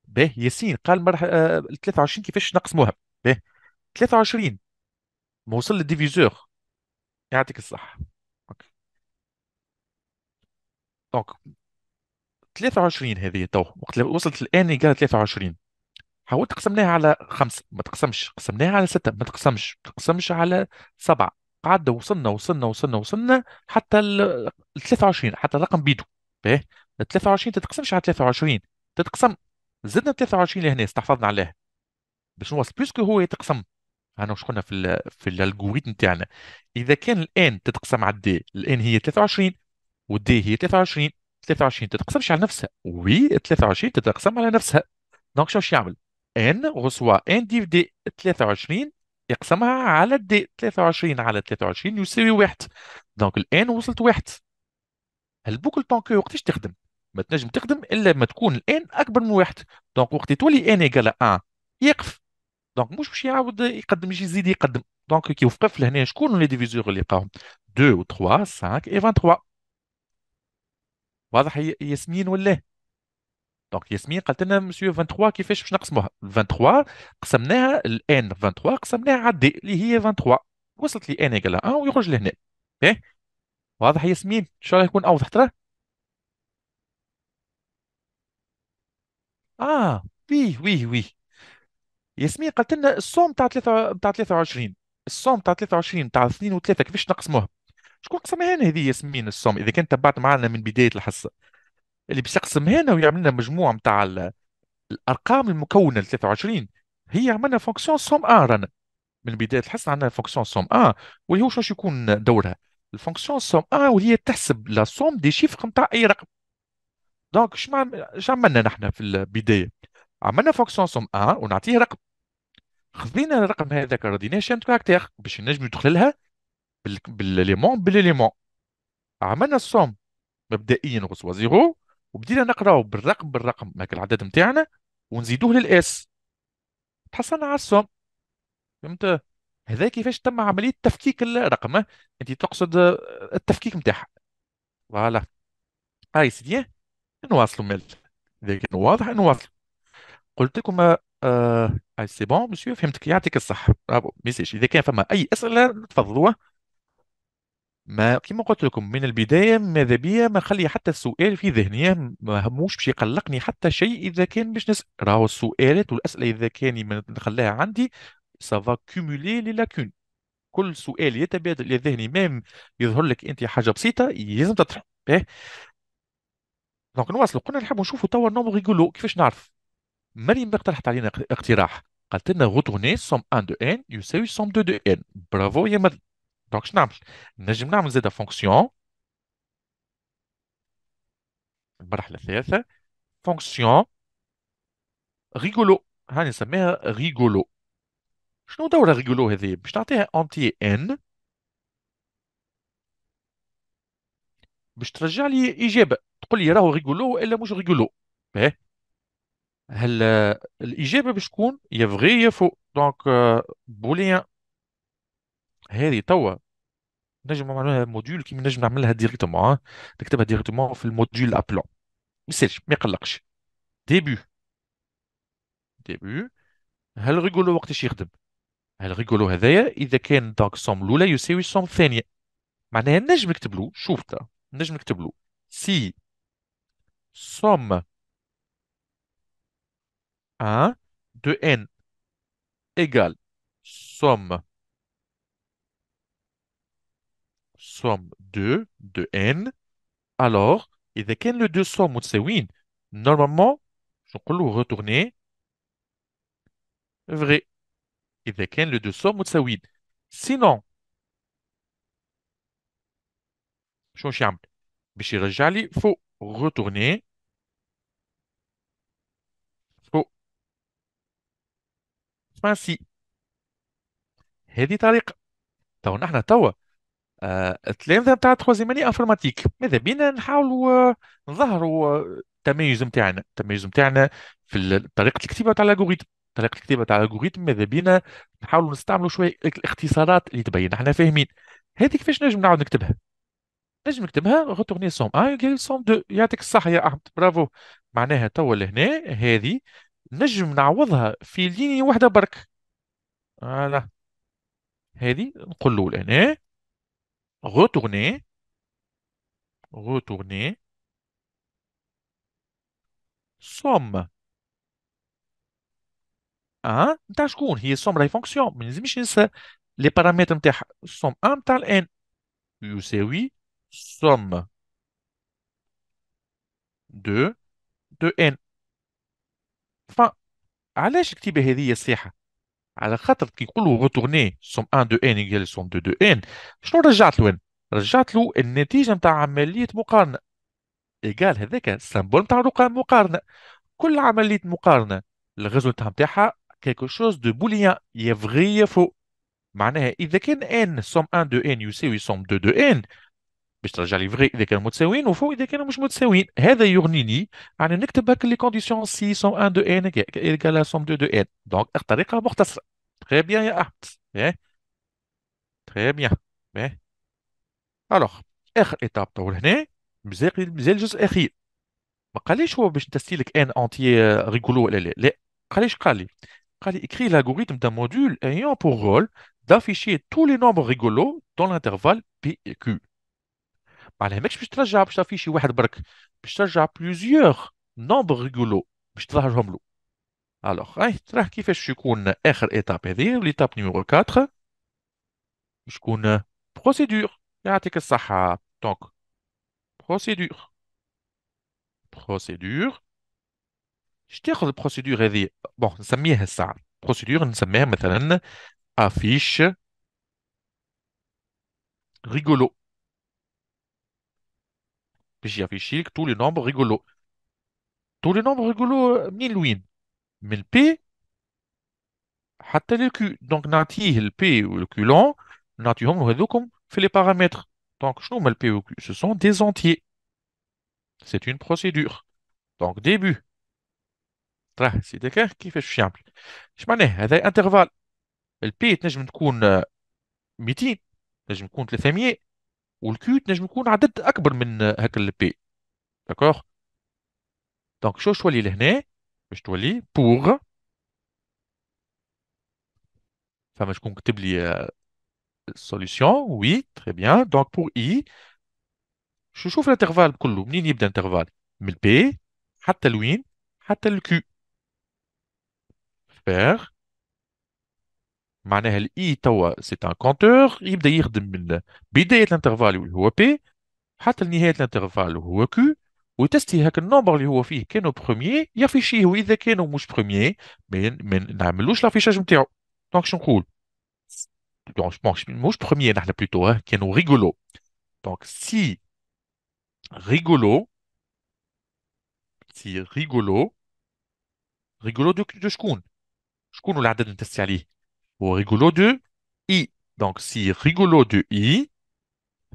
به ياسين قال مرحلة 23 كيفاش نقسموها به 23 ما وصل للديفيزور يعطيك الصح دونك 23 هذه تو وقت وصلت الان قال 23 حاولت قسمناها على خمسة ما تقسمش قسمناها على ستة ما تقسمش ما تقسمش على سبعة قعدنا وصلنا وصلنا وصلنا وصلنا حتى ال 23 حتى الرقم بيدو باهي 23 تتقسمش على 23 تتقسم زدنا 23 لهنا استحفظنا عليها باش نوصل بيسكو هو يتقسم انا وش قلنا في الـ في الالغوريتم تاعنا اذا كان الان تتقسم على الدي الان هي 23 والدي هي 23 23 تتقسمش على نفسها وي 23 تتقسم على نفسها دونك شو يعمل ان غصوى ان دي في دي 23 يقسمها على الدي 23 على 23 يساوي واحد دونك الان وصلت واحد البوكل طونكو وقتاش تخدم ما تنجم تخدم الا ما تكون الان اكبر من واحد دونك وقت تولي ان ايكال 1 يقف دونك مش باش يعاود يقدم باش يزيد يقدم دونك كي وقف لهنا شكون لي ديفيزور اللي لقاهم 2 و 3 5 و 23 واضح ياسمين ولا دونك ياسمين قالت لنا مسيو 23 كيفاش باش نقسموها 23 قسمناها الان 23 قسمناها على دي اللي هي 23 وصلت لي ان ايكال 1 ويخرج لهنا ايه واضح ياسمين ان شاء الله يكون اوضح ترى اه وي وي وي ياسمين قالت لنا الصوم تاع 3 تاع 23 الصوم تاع 23 تاع 2 و3 كيفاش نقسموها شكون قسمها هنا هذه ياسمين الصوم اذا كنت تبعت معنا من بدايه الحصه اللي باش يقسم هنا ويعمل لنا مجموع نتاع الارقام المكونه ل 23 هي عملنا فونكسيون سوم ان رانا من بدايه الحصه عندنا فونكسيون سوم ان واللي هو شنو يكون دورها الفونكسيون سوم ان واللي هي تحسب لا سوم دي شيفر نتاع اي رقم دونك شنو عملنا نحن في البدايه عملنا فونكسيون سوم ان ونعطيه رقم خذينا الرقم هذاك رديناه شين كاركتير باش نجم ندخل لها بالليمون بالليمون عملنا السوم مبدئيا غزوه زيرو وبدينا نقراو بالرقم بالرقم هاك العدد نتاعنا ونزيدوه للاس تحصلنا على السوم فهمت هذا كيفاش تم عمليه تفكيك الرقم انت تقصد التفكيك نتاعها فوالا هاي سيدي نواصلوا مال اذا كان واضح نواصلوا قلت لكم آه سي بون مسيو فهمتك يعطيك الصح برافو ميساج اذا كان فما اي اسئله تفضلوها ما كيما قلت لكم من البدايه ماذا بيا ما خلي حتى السؤال في ذهني ما هموش باش يقلقني حتى شيء اذا كان باش نسال راهو السؤالات والاسئله اذا كان ما نخليها عندي سافا كومولي لي لاكون كل سؤال يتبادر الى ذهني ميم يظهر لك انت حاجه بسيطه لازم تطرح باهي دونك نواصلوا قلنا نحب نشوفوا توا نوم ريغولو كيفاش نعرف مريم اقترحت علينا اقتراح قالت لنا غوتوني سوم ان دو ان يساوي سوم دو دو ان برافو يا مريم دونك شنعمل نجم نعمل زاده فونكسيون المرحله الثالثه فونكسيون ريغولو هاني نسميها ريغولو شنو دور ريغولو هذه باش نعطيها انتي ان باش ترجع لي اجابه تقول لي راهو ريغولو والا مش ريغولو باهي هل الاجابه باش تكون يا فغي يا فو دونك بوليان هذه توا نجم نعملها موديول كيما نجم نعملها ديريكتومون نكتبها ديريكتومون في الموديول ابلون ما يسالش ما يقلقش ديبي ديبي هل ريغولو وقتاش يخدم هل ريغولو هذايا اذا كان دونك سوم الاولى يساوي سوم الثانيه معناها نجم نكتبلو شوف نجم نكتبلو سي سوم ا دو ان ايغال سوم somme 2 de n, alors, il y a le deux somme de Normalement, je peux retourner. Vrai. Il y le deux somme de Sinon, je vais le Il faut retourner. faut. Enfin, التلامذه نتاع تخوازيام اني انفورماتيك ماذا بينا نحاولوا آه، نظهروا آه، التميز نتاعنا التميز نتاعنا في طريقه الكتابه تاع الالغوريتم طريقه الكتابه تاع الالغوريتم ماذا بينا نحاولوا نستعملوا شويه الاختصارات اللي تبين احنا فاهمين هذه كيفاش نجم نعاود نكتبها نجم نكتبها غوتورني سوم 1 يقال سوم دو يعطيك الصح يا احمد برافو معناها توا لهنا هذه نجم نعوضها في ليني واحده برك فوالا هذه نقول له لهنا retourner, retourner, somme. Un, tâche qu'on, il somme la fonction. Mais les les paramètres sont somme un tal n. Vous oui, somme de de n. Enfin, allez, je cette c'est على خاطر كي نقولوا غوتورني سوم 1 دو ان يقال سوم دو دو ان شنو رجعت له رجعت له النتيجه نتاع عمليه مقارنه ايكال هذاك السمبول نتاع رقم مقارنه كل عمليه مقارنه الريزولتا نتاعها كيكو شوز دو بوليان يا فغي يا فو معناها اذا كان ان سوم 1 دو ان يساوي سوم دو دو ان باش ترجع لي فغي اذا كانوا متساويين وفوق اذا كانوا مش متساويين هذا يغنيني 2 دو مختصره يا اخر ايتاب هنا مزال مزال ما قاليش هو باش l'algorithme d'un module ayant pour rôle d'afficher tous les nombres rigolos dans l'intervalle P et Q. معناها ماكش باش ترجع باش في شي واحد برك باش ترجع بليزيوغ نومبر ريغولو باش تظهرهم له الوغ هاي تراه كيفاش يكون اخر ايتاب هذه ليتاب نيميرو 4 شكون بروسيدور يعطيك الصحة دونك بروسيدور بروسيدور باش تاخذ البروسيدور هذه بون نسميها الساعة بروسيدور نسميها مثلا افيش ريغولو j'ai affiché tous les nombres rigolos. Tous les nombres rigolos, euh, mille win. Mille pi, hâte le Q. Donc, nati, le P ou le culon, nati, on fait les paramètres. Donc, je nomme le P ou le Q Ce sont des entiers. C'est une procédure. Donc, début. C'est quelqu'un qui fait simple. Je m'en ai, il y a intervalle. Le pi, je me compte, euh, mitine. Je me compte les familles. والكيو تنجم يكون عدد اكبر من هاك البي داكوغ دونك شو تولي لهنا باش تولي بوغ فما شكون كتب لي السوليسيون وي تري بيان دونك بور اي شو شوف الانترفال كله منين يبدا الانترفال من البي حتى لوين حتى الكيو فير معناها الاي e توا سي ان كونتور يبدا يخدم من بدايه الانترفال اللي هو بي حتى لنهايه الانترفال اللي هو كو وتستي هاك النومبر اللي هو فيه كانوا بروميي يافيشيه واذا كانوا مش بروميي ما نعملوش لافيشاج نتاعو دونك شنو نقول دونك مش بروميي نحن بلوتو كانوا ريغولو دونك سي ريغولو سي ريغولو ريغولو دو شكون شكون العدد اللي نتستي عليه ou rigolo de i donc si rigolo de i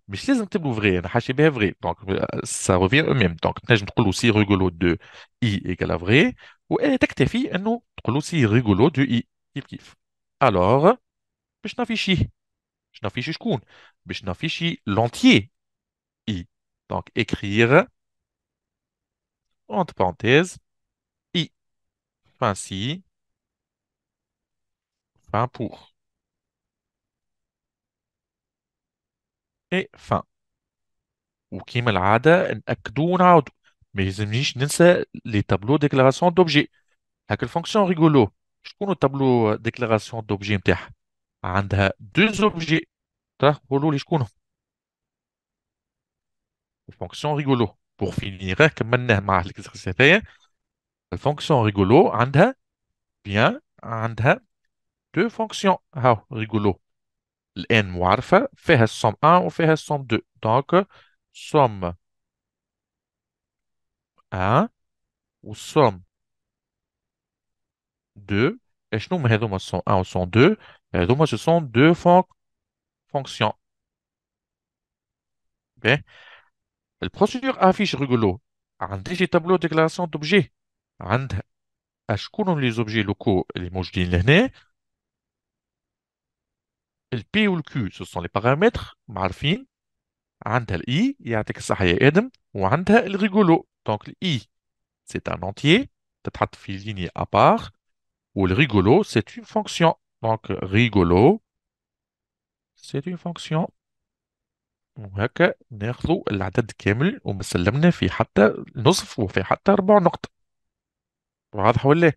mais si c'est un tableau vrai un hein, hache b vrai donc euh, ça revient au même donc neige nous trouvons aussi rigolo de i égal à vrai ou elle est actée fille nous trouvons aussi rigolo de i quif quif alors mais je n'affiche je n'affiche quoi mais je l'entier i donc écrire entre parenthèses i ainsi Fin pour. اي فان وكيما العاده ناكدو ونعاودو ما يلزمنيش ننسى لي تابلو ديكلاراسيون دوبجي هاك الفونكسيون ريغولو شكون التابلو ديكلاراسيون دوبجي نتاعها عندها دوز اوبجي تاه قولوا لي شكونهم الفونكسيون ريغولو بور فينيغ كملناه مع الاكزرسيس هذايا الفونكسيون ريغولو عندها بيان عندها deux fonctions. rigolo. N moirfa fait la somme 1 ou fait la somme 2. Donc, somme 1 ou somme 2. Et je n'ai pas la somme 1 ou la somme 2. Et donc, ce sont deux euh, fonctions. Bien. La procédure affiche rigolo. Un des tableau de déclaration d'objets. Un. Est-ce qu'on les objets locaux et tableau de déclaration d'objets. ال P وال Q سو سون لي باغامتر معرفين عندها ال E يعطيك الصحة يا آدم وعندها الريغولو دونك ال E سي ان انتيي تتحط في ليني أبار والريغولو سي اون فونكسيون دونك ريغولو سي اون فونكسيون وهكا ناخذ العدد كامل وما سلمنا في حتى نصف وفي حتى ربع نقطة واضح ولا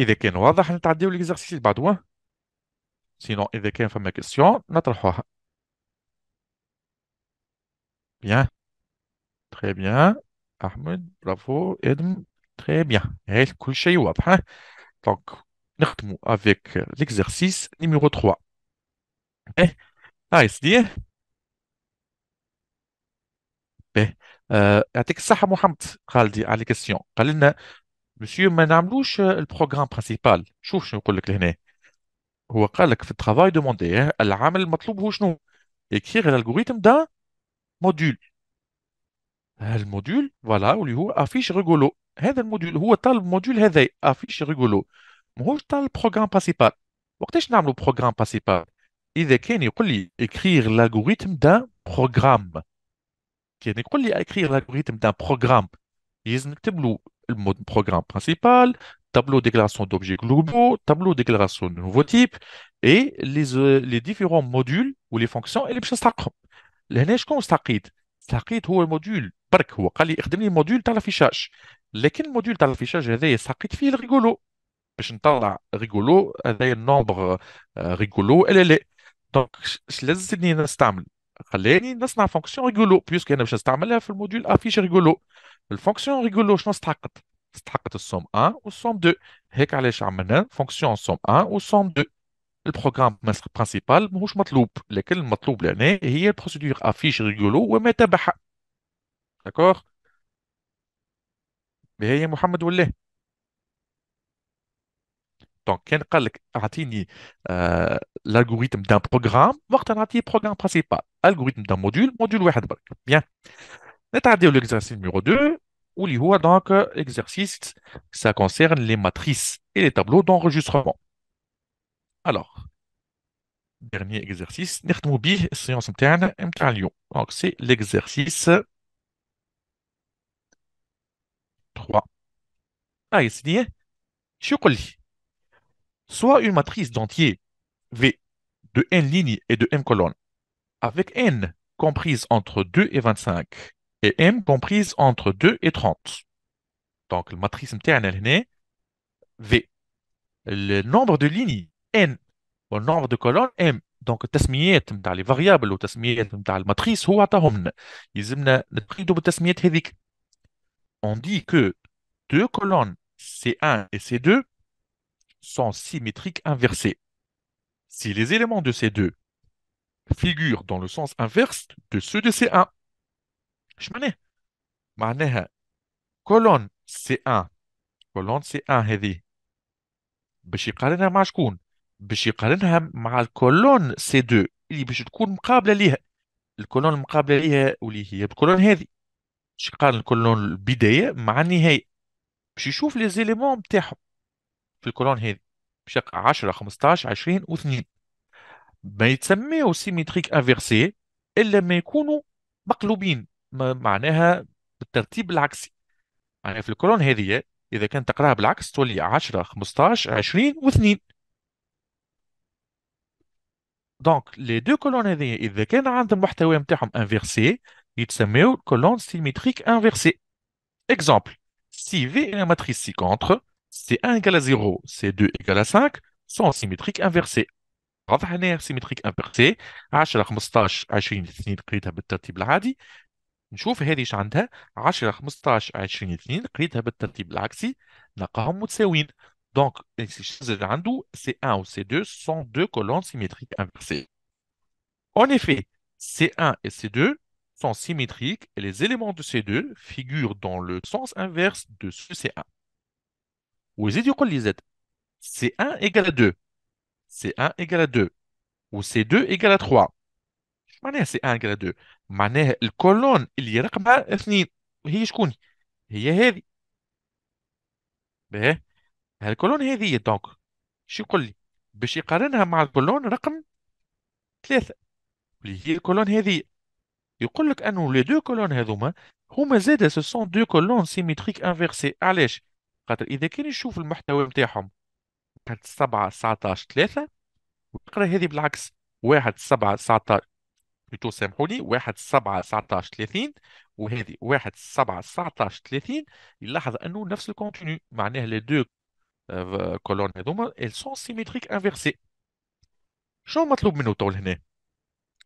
اذا كان واضح نتعديو ليكزارسيس اللي بعدوه سينو اذا كان فما كيسيون نطرحوها بيان تري بيان احمد برافو ادم تري بيان هاي كل شيء واضح دونك نختمو افيك ليكزارسيس نيميرو 3 ايه نايس دي به يعطيك الصحه محمد خالدي على كيسيون قال لنا Monsieur, madame louche, euh, le programme principal. Regardez ce qu'il vous dit ici. Il vous le travail, demandé travail qui est besoin, c'est quoi Écrire l'algorithme d'un module. Ce module, voilà, à dire l'affichage régulier. C'est ce module, c'est ce module. C'est affiche module, c'est ce module. Ce n'est pas le programme principal. Pourquoi nous faisons le programme principal Si il me écrire l'algorithme d'un programme, si il me dit l'algorithme d'un programme, je le programme principal, tableau déclaration d'objets globaux, tableau déclaration de nouveaux types et les, euh, différents modules ou les fonctions et les choses euh, les c'est un module. C'est module. برك هو قال لي اخدم لي تاع لكن تاع فيه الريغولو باش نطلع ريغولو ريغولو c'est une fonction régulière puisque nous allons l'utiliser le module affiche régulière. La fonction régulière, qu'est-ce qu'elle a besoin Elle somme 1 ou somme 2. C'est pourquoi nous la fonction somme 1 ou somme 2. Le programme principal n'est pas nécessaire, mais ce qui est nécessaire, c'est la procédure affiche régulière et de la somme. D'accord Mohamed, Oulé. Donc, je vais te dire l'algorithme d'un programme, et je vais donner le programme principal algorithme d'un module, module bien برك. Bien. نتعديو l'exercice numéro 2 où y donc euh, exercice ça concerne les matrices et les tableaux d'enregistrement. Alors, dernier exercice, On به séance نتاعنا نتاع Donc c'est l'exercice 3. Ah, ici, Je Soit une matrice d'entier V de n lignes et de m colonnes avec n comprise entre 2 et 25 et m comprise entre 2 et 30. Donc la matrice interne est V. Le nombre de lignes n au nombre de colonnes m donc les نتاع لي فاريابل هو on dit que deux colonnes C1 et C2 sont symétriques inversées. Si les éléments de C2 فيجور dans le sens inverse de ceux de C1 اش معناه معناها كولون C1 كولون C1 هذه باش يقارنها مع شكون باش يقارنها مع الكولون C2 اللي باش تكون مقابله ليها الكولون المقابله ليها واللي هي الكولون هذه باش يقارن الكولون البدايه مع النهايه باش يشوف لي زيليمون نتاعهم في الكولون هذه باش 10 15 20 و2 ما يتسميه سيمتريك انفيرسي الا ما يكونوا مقلوبين معناها بالترتيب العكسي يعني في الكولون هذه اذا كان تقراها بالعكس تولي 10 15 20 و2 دونك لي دو كولون هذه اذا كان عندهم المحتوى نتاعهم انفيرسي يتسميو كولون سيمتريك انفيرسي اكزامبل سي في est ماتريس سي كونتر سي 1 égale 0, سي 2 égale 5, سون symétriques انفيرسي واضحه ان هي سيمتريك امبيرتي 10 15 20 2 قريتها بالترتيب العادي نشوف هذه ايش عندها 10 15 20 2 قريتها بالترتيب العكسي نلقاهم متساويين دونك اللي عنده سي 1 و سي 2 سون دو كولون سيمتريك inversées. En effet, C1 et C2 sont symétriques et les éléments de C2 figurent dans le sens inverse de ce C1. ويزيد يقول لي زد C1 égale à 2 c'est 1 égale à 2 Ou c'est 2 égale à 3 معناها سي 1 égale 2 معناها الكولون اللي رقمها اثنين هي شكون هي هذه باه هالكولون هذه دونك شو يقول لي باش يقارنها مع الكولون رقم ثلاثة اللي هي الكولون هذه يقول لك انه لي دو كولون هذوما هما زاده سو سون دو كولون سيميتريك انفيرسي علاش خاطر اذا كان يشوف المحتوى نتاعهم 1 7 19 3 والفقره هذه بالعكس 1 7 19 بلوتو سامحوني 1 7 19 30 وهذه 1 7 19 30 يلاحظ انه نفس الكونتينيو معناها لي دو كولون هذوما ال سون سيميتريك انفيرسي شنو مطلوب منه تو هنا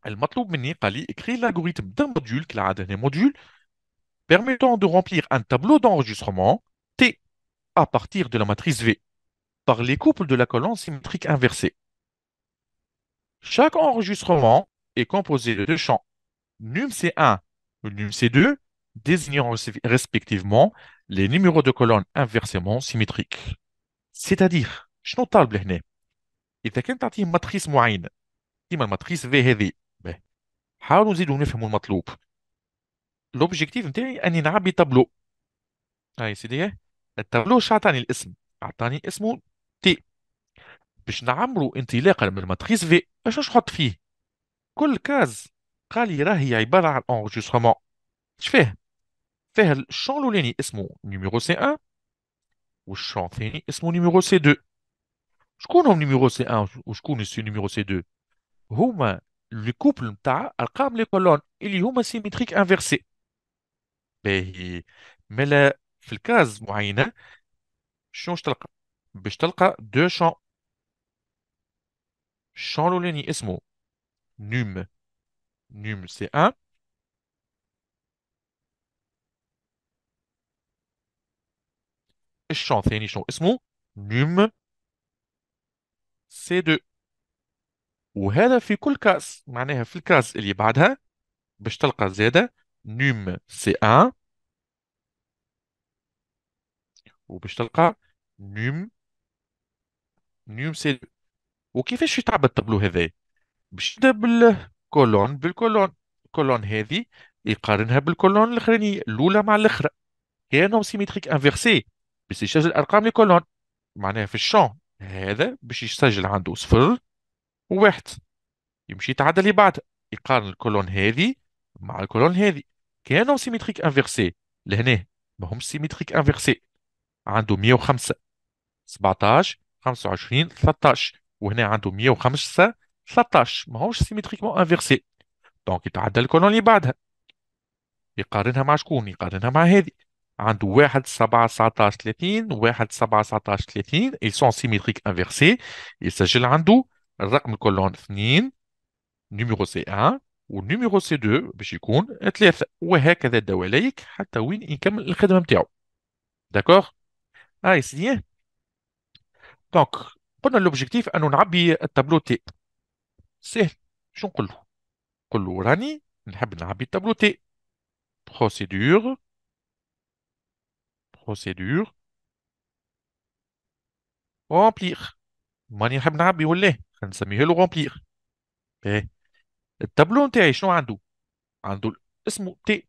المطلوب مني قال لي اكري l'algorithme d'un module كالعاده هنا موديول permettant de remplir un tableau d'enregistrement T à partir de la matrice V par les couples de la colonne symétrique inversée. Chaque enregistrement est composé de deux champs, NUMC1 et NUMC2, désignant respectivement les numéros de colonne inversement symétriques. C'est-à-dire, شنو طالب هنا؟ إذا كان matrice ماتريس معينة كيما ce في هذه حاولوا نزيدوا L'objectif est de faire un tableau. C'est-à-dire, le tableau est un tableau باش نعمرو انطلاقا من الماتريس في اش نحط فيه كل كاز قال لي راهي عباره عن انغسترمون شفاه فيه الشون الاولاني اسمه نيميرو سي 1 والشون الثاني اسمه نيميرو سي 2 شكون هم نيميرو سي 1 وشكون السي نيميرو سي 2 هما لي كوبل نتاع ارقام لي كولون اللي هما سيمتريك انفيرسي باهي مالا في الكاز معينه شنو تلقى باش تلقى دو شون شانلوليني اسمه نوم نوم سي ان الشان ثاني شنو اسمه نوم سي دو وهذا في كل كاس معناها في الكاس اللي بعدها باش تلقى زاده نوم سي ان وباش تلقى نوم نوم سي دو وكيفاش يتعب التابلو هذا باش نبدا بالكولون بالكولون الكولون هذه يقارنها بالكولون الاخرانيه الاولى مع الاخرى كانهم سيمتريك انفيرسي باش يسجل ارقام الكولون معناها في الشون هذا باش يسجل عنده صفر وواحد يمشي يتعدى اللي بعد يقارن الكولون هذه مع الكولون هذه كانوا سيمتريك انفيرسي لهنا ما سيميتريك سيمتريك انفيرسي عنده 105 17 25 13 وهنا عنده 105 13 ماهوش سيمتريكمون انفيرسي دونك يتعدى الكولون اللي بعدها يقارنها مع شكون يقارنها مع هذه عنده 1 7 19 30 1 7 19 30 اي سون سيميتريك انفيرسي يسجل عنده الرقم الكولون 2 نيميرو سي 1 والنيميرو سي 2 باش يكون 3 وهكذا دواليك حتى وين يكمل الخدمه نتاعو داكور هاي سي دونك قلنا لوبجيكتيف انه نعبي التابلو تي سهل شو نقول له نقول له راني نحب نعبي التابلو تي بروسيدور بروسيدور رومبليغ ماني نحب نعبي ولا نسميه لو رومبليغ باهي التابلو نتاعي شنو عنده عنده اسمه تي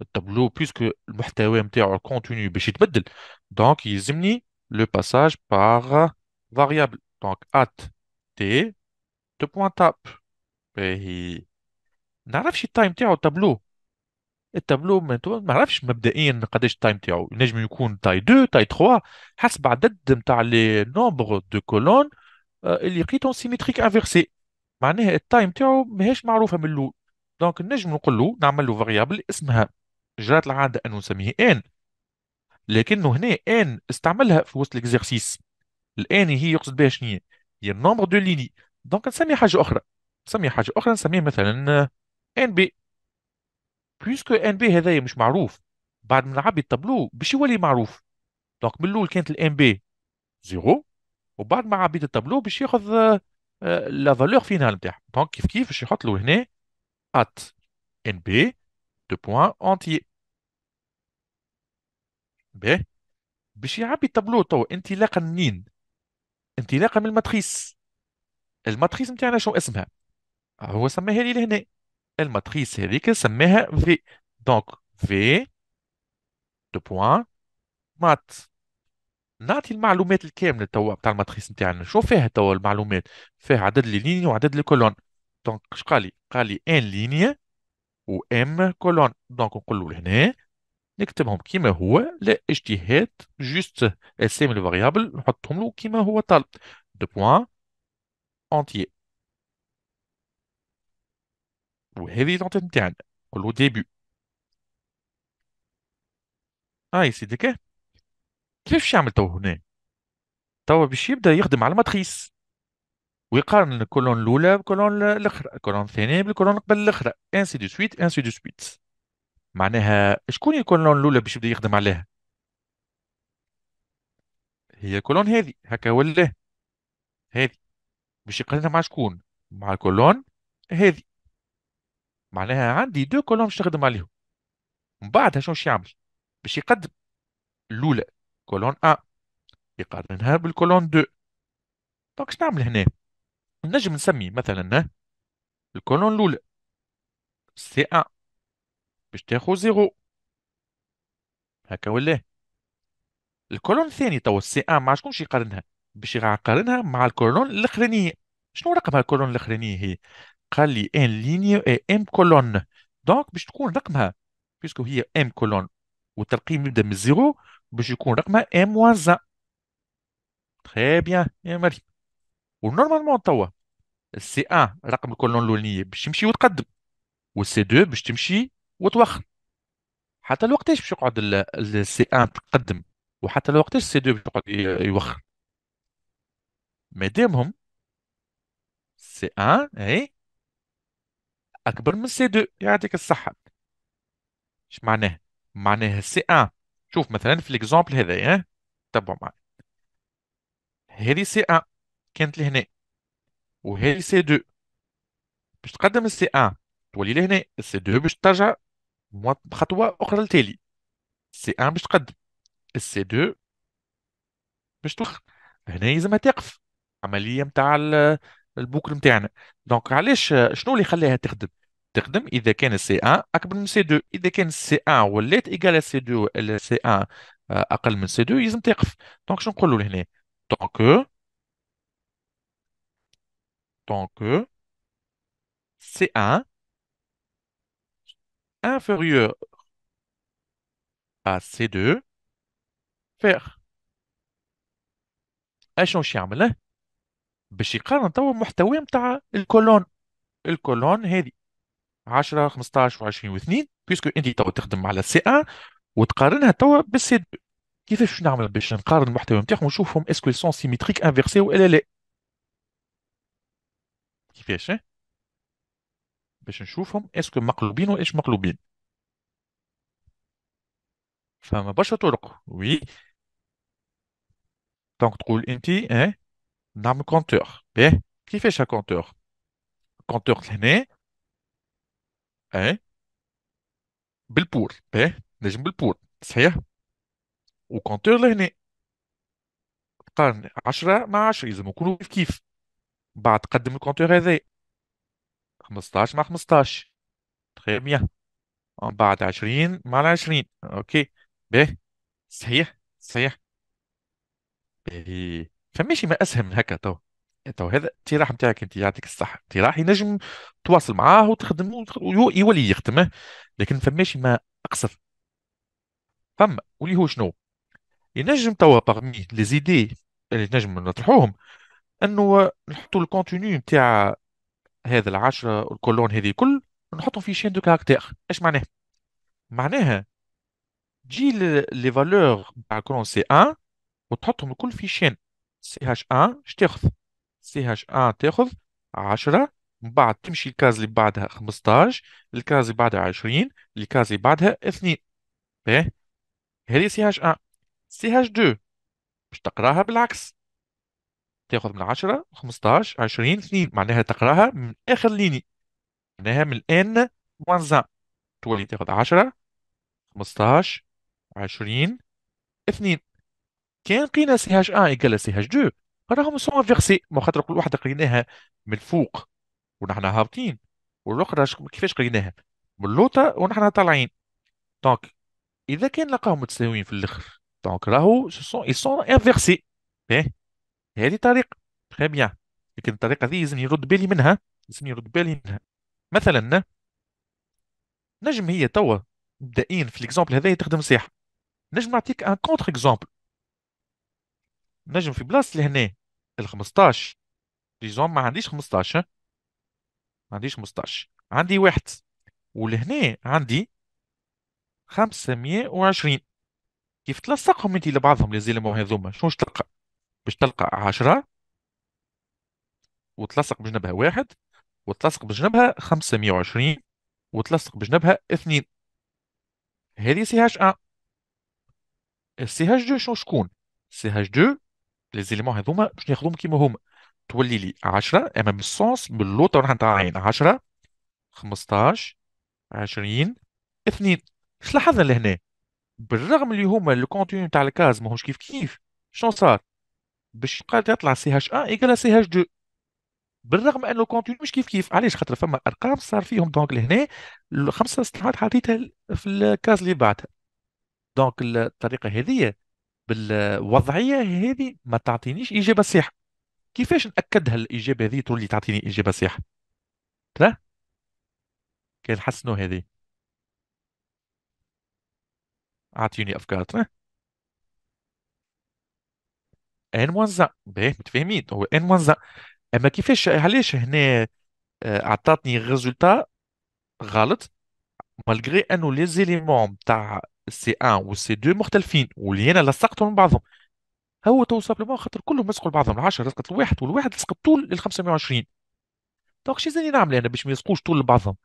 التابلو بيسك المحتوى نتاعو الكونتوني باش يتبدل دونك يلزمني لو باساج باغ variable donc at t deux points tap باهي نعرفش التايم تاعو التابلو التابلو ما نعرفش مبدئيا قداش التايم تاعو ينجم يكون تاي 2 تاي 3 حسب عدد نتاع لي نومبر دو كولون اللي لقيتهم سيمتريك انفيرسي معناها التايم تاعو ماهيش معروفه من الاول دونك نجم نقول له نعمل له فاريابل اسمها جرات العاده انه نسميه ان لكنه هنا ان استعملها في وسط الاكزرسيس الاني هي يقصد بها شنو هي؟ هي النومبر دو ليني دونك نسمي حاجه اخرى نسمي حاجه اخرى نسميه مثلا ان بي بيسكو ان بي هذايا مش معروف بعد ما نعبي الطابلو باش يولي معروف دونك من الاول كانت الان بي زيرو وبعد ما عبيت الطابلو باش ياخذ آه، لا فالور فينال نتاعها دونك كيف كيف باش يحط له هنا ات ان بي دو بوان اونتي باهي باش يعبي الطابلو تو انطلاقا منين انطلاقا من الماتريس الماتريس نتاعنا شو اسمها آه، هو سماها لي لهنا الماتريس هذيك سماها في دونك في دو بوان مات نعطي المعلومات الكامله توا بتاع الماتريس نتاعنا شو فيها توا المعلومات فيها عدد لي ليني وعدد لي كولون دونك اش قالي ان لينيا و ام كولون دونك نقول لهنا نكتبهم كيما هو لا اجتهاد جوست اسم الفاريابل نحطهم له كيما هو طالب دو بوان اونتيي وهذه تعطي نتاعنا نقولو ديبي هاي سيدي كيفاش يعمل تو هنا توا باش يبدا يخدم على الماتريس ويقارن الكولون الاولى بالكولون الاخرى الكولون الثانيه بالكولون قبل الاخرى انسي دو سويت انسي دو سويت معناها شكون هي الكولون الاولى باش يبدا يخدم عليها هي الكولون هذه هكا ولا هذه باش يقارنها مع شكون مع الكولون هذه معناها عندي دو كولون باش نخدم عليهم من بعدها شنو باش يعمل باش يقدم الاولى كولون ا يقارنها بالكولون 2 دونك شنو نعمل هنا نجم نسمي مثلا الكولون الاولى سي 1 باش تاخذ زيرو هكا ولا الكولون الثاني توا السي ان ما شكون يقارنها باش يقارنها مع الكولون الاخرانيه شنو رقمها الكولون الاخرانيه هي قال لي ان ليني اي ام كولون دونك باش تكون رقمها بيسكو هي ام كولون والترقيم يبدا من الزيرو باش يكون رقمها ام موان زان تخي بيان يا مريم ونورمالمون توا السي ان رقم الكولون الاولانيه باش يمشي وتقدم والسي دو باش تمشي وتوخر حتى الوقتاش باش يقعد السي ان تقدم وحتى الوقتاش السي دو باش يقعد يوخر مادامهم سي ان اي اكبر من سي دو يعطيك الصحه اش معناه معناه سي ان شوف مثلا في ليكزومبل هذايا إيه؟ تبع معايا هذه سي ان كانت لهنا وهذه سي دو باش تقدم السي ان تولي لهنا السي دو باش ترجع خطوه اخرى التالي سي ان باش تقدم السي دو باش تلخ هنا لازمها تقف عمليه نتاع البوكل نتاعنا دونك علاش شنو اللي خلاها تخدم تخدم اذا كان سي ان اكبر من سي دو اذا كان سي ان ولات ايجال سي دو سي ان آه، اقل من سي دو يلزم تقف دونك شنو نقولوا لهنا دونك دونك سي ان inférieur à C2 faire. اشنو باش يعمل له باش يقارن توا المحتوى نتاع الكولون الكولون هذه 10 15 و20 و2 بيسكو انت توا تخدم على سي 1 وتقارنها توا بالسي 2 كيفاش نعمل باش نقارن المحتوى نتاعهم ونشوفهم اسكو سون سيميتريك انفيرسي ولا لا كيفاش باش نشوفهم اسكو مقلوبين وايش مقلوبين فما برشا طرق وي دونك تقول انت اه نعمل كونتور باهي كيفاش كونتور كونتور هنا اه بالبور باهي نجم بالبور صحيح وكونتور لهنا قرن عشرة مع عشرة يلزم يكونوا كيف كيف بعد تقدم الكونتور هذا 15 مع 15 تخيل مية ومن بعد 20 مع العشرين 20 اوكي باهي صحيح صحيح باهي فماشي ما اسهل من هكا تو تو هذا اقتراح نتاعك انت يعطيك الصحه اقتراح ينجم تواصل معاه وتخدم ويولي يخدمه لكن فماشي ما اقصر فما واللي هو شنو ينجم توا باغمي لي زيدي اللي نجم نطرحوهم انه نحطوا الكونتوني نتاع هذا العشرة الكولون هذه كل نحطهم في شين دو كاركتير ايش معناها معناها تجي لي فالور تاع كولون سي 1 وتحطهم الكل في شين سي هاش 1 اش تاخذ سي هاش 1 تاخذ 10 من بعد تمشي الكاز اللي بعدها 15 الكاز اللي بعدها 20 الكاز اللي بعدها 2 باهي هذه سي هاش 1 سي هاش 2 باش تقراها بالعكس تاخذ من 10 15 20 اثنين معناها تقراها من اخر ليني معناها من الان موان زان تولي تاخذ 10 15 20 2 كان لقينا سي هاش 1 ايكال سي هاش 2 راهم سون انفيرسي ما خاطر كل واحده قريناها من الفوق ونحن هابطين والاخرى كيفاش قريناها من اللوطه ونحن طالعين دونك اذا كان لقاهم متساويين في الاخر دونك راهو سون اي سون انفيرسي باهي هذه طريقه تخي بيان لكن الطريقه هذه لازم يرد بالي منها لازم يرد بالي منها مثلا نجم هي توا مبدئيا في الاكزامبل هذايا تخدم صح نجم نعطيك ان كونتر اكزامبل نجم في بلاصه لهنا ال 15 ديزون ما عنديش 15 ما عنديش 15 عندي واحد ولهنا عندي 520 كيف تلصقهم انت لبعضهم لازالهم هذوما شنو تلقى باش تلقى عشرة وتلصق بجنبها واحد وتلصق بجنبها وعشرين وتلصق بجنبها اثنين هذه سي هاش ان السي هاش دو شنو شكون سي هاش دو ليزيليمون هذوما باش ناخذهم كيما هما تولي لي 10 اما بالسونس باللوطه راح نتاع العين 10 15 20 2 اش لاحظنا لهنا بالرغم اللي هما الكونتينيو تاع الكاز ماهوش كيف كيف شنو صار باش قاعد يطلع سي هاش 1 ايكال سي هاش 2 بالرغم انه الكونتينيو مش كيف كيف علاش خاطر فما ارقام صار فيهم دونك لهنا الخمسه سطحات حطيتها في الكاز اللي بعدها دونك الطريقه هذه بالوضعيه هذه ما تعطينيش اجابه صحيحه كيفاش ناكد الاجابه هذه تولي تعطيني اجابه صحيحه ترى كي حسنوا هذه اعطيني افكار ترى ان موان باهي متفاهمين هو ان موان اما كيفاش علاش هنا اعطتني ريزولتا غلط مالغري انه لي زيليمون تاع سي 1 سي 2 مختلفين واللي انا لصقتهم من بعضهم هو تو سابلومون خاطر كلهم لصقوا لبعضهم العشرة لصقت الواحد والواحد لصق طول ال 520 دونك شي زاني نعمل انا باش ما يلصقوش طول لبعضهم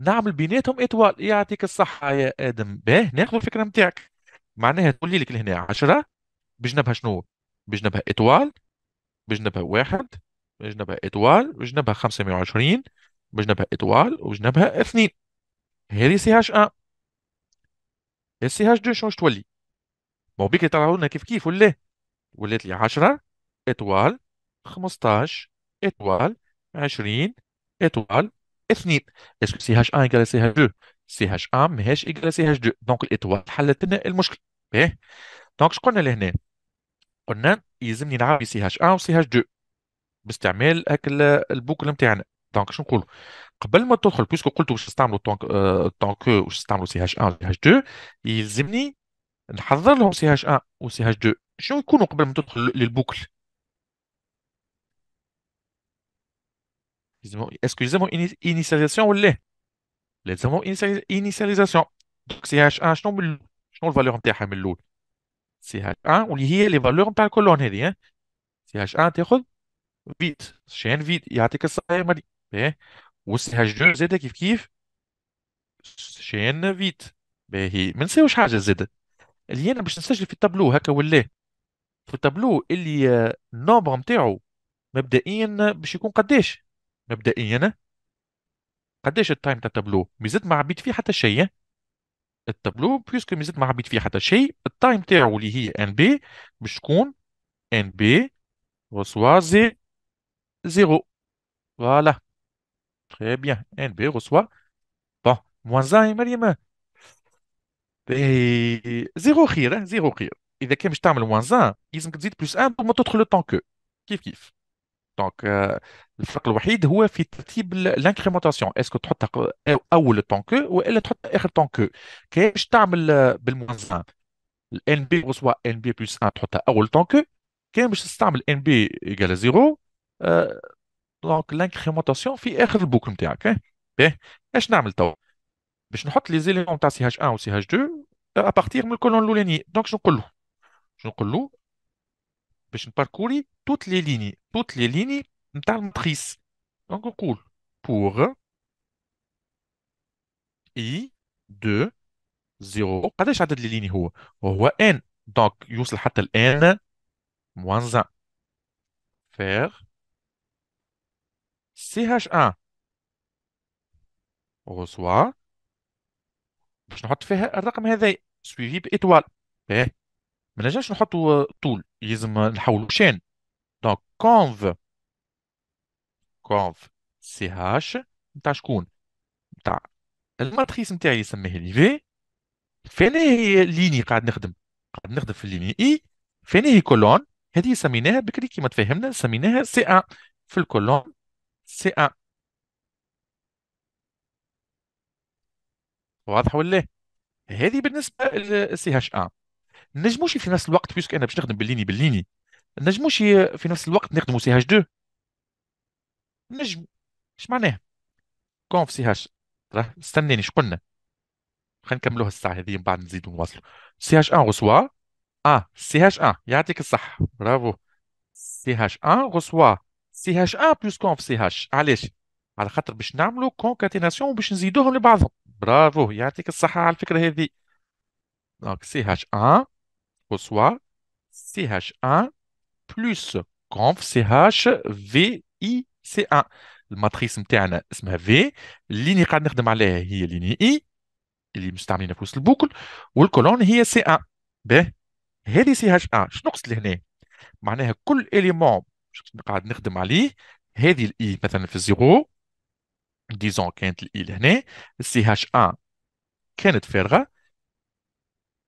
نعمل بيناتهم اتوال يعطيك الصحة يا ادم باه ناخذ الفكرة نتاعك معناها تقولي لك لهنا 10 بجنبها شنو بجنبها اطوال بجنبها واحد بجنبها اطوال بجنبها 520 بجنبها اطوال وبجنبها اثنين هذه سي هاش ان السي هاش دو شنو تولي مو بيك يطلعوا لنا كيف كيف ولا ولات لي 10 اطوال 15 اطوال 20 اطوال اثنين اسكو سي هاش ان يقال سي هاش دو سي هاش ان ماهيش يقال سي هاش دو دونك الاطوال حلت لنا المشكل باهي دونك شقلنا لهنا قلنا يلزمني بي سي هاش 1 وسي هاش 2 باستعمال هاك البوكل نتاعنا دونك شنو نقولوا قبل ما تدخل بيسكو قلت واش نستعملوا طونكو آه، واش نستعملوا سي هاش 1 سي هاش 2 يلزمني نحضر لهم سي هاش 1 وسي هاش 2 شنو يكونوا قبل ما تدخل للبوكل يلزمهم اسكو يلزمهم انيسياليزاسيون ولا لا لازمهم انيسياليزاسيون دونك سي هاش 1 شنو من شنو الفالور نتاعها من الاول سي هاش ان واللي هي لي فالور نتاع الكولون هذه سي هاش ان تاخذ فيت شين فيت يعطيك الصايمه دي باهي والسي هاش 2 زاده كيف كيف شين فيت باهي ما نساوش حاجه زاده اللي انا باش نسجل في التابلو هكا ولا في التابلو اللي النومبر نتاعو مبدئيا باش يكون قداش مبدئيا قداش التايم تاع التابلو ما زدت ما عبيت فيه حتى شيء التابلو بيسكو مزيد ما عبيت فيه حتى شيء التايم تاعو اللي هي ان بي باش تكون ان بي غوسوا زي زيرو فوالا تخي بيان ان بي غوسوا بون موان زان يا مريم زيرو خير زيرو خير اذا كان باش تعمل موان زان لازمك تزيد بلوس ان ما تدخل لو طون كو كيف كيف دونك الفرق الوحيد هو في ترتيب لانكريمونتاسيون اسكو تحطها اول طونكو والا تحط اخر طونكو كيفاش تعمل بالموانزان الان بي سوا ان بي بلس 1 تحطها اول طونكو كان باش تستعمل ان بي ايكال زيرو دونك لانكريمونتاسيون في اخر البوك نتاعك إيه؟ باهي اش نعمل توا باش نحط لي زيليمون تاع سي هاش 1 و سي هاش 2 بارتير من الكولون الاولاني دونك شنو نقول له شنو نقول له باش نباركوري توت لي ليني توت لي ليني نتاع المتريس دونك نقول بور اي دو زيرو قداش عدد لي ليني هو وهو ان دونك يوصل حتى الان موان زان فير سي هاش ان غوسوار باش نحط فيها الرقم هذا سويفي بإيطوال باهي ما نجمش نحطوا طول يلزم نحولوا شين دونك كونف كونف سي هاش نتاع شكون نتاع الماتريس نتاعي يسميه لي في فين هي ليني قاعد نخدم قاعد نخدم في الليني اي e. فين هي كولون هذه سميناها بكري كيما تفهمنا سميناها سي ان في الكولون سي ان واضح ولا هذه بالنسبه لسي هاش ان نجموش في نفس الوقت بيسك انا باش نخدم بالليني بالليني نجموش في نفس الوقت نخدموا سي هاش 2 نجم اش معناه كونف سي هاش راه استناني اش قلنا خلينا نكملوها الساعه هذه من بعد نزيدوا نواصلوا سي هاش 1 غسوا اه سي هاش 1 يعطيك الصح برافو سي هاش 1 غسوا سي هاش 1 بلس كونف سي هاش علاش على خاطر باش نعملوا كونكاتيناسيون باش نزيدوهم لبعضهم برافو يعطيك الصحه على الفكره هذه دونك سي هاش 1 reçoit CH1 plus كونف CH هاش في اي 1 الماتريس نتاعنا اسمها V الليني قاعد نخدم عليها هي ليني اي اللي مستعملينها في وسط البوكل والكولون هي c 1 به هذه ch 1 شنو نقصد لهنا معناها كل اليمون قاعد نخدم عليه هذه الاي مثلا في الزيرو ديزون كانت الاي لهنا السي هاش 1 كانت فارغه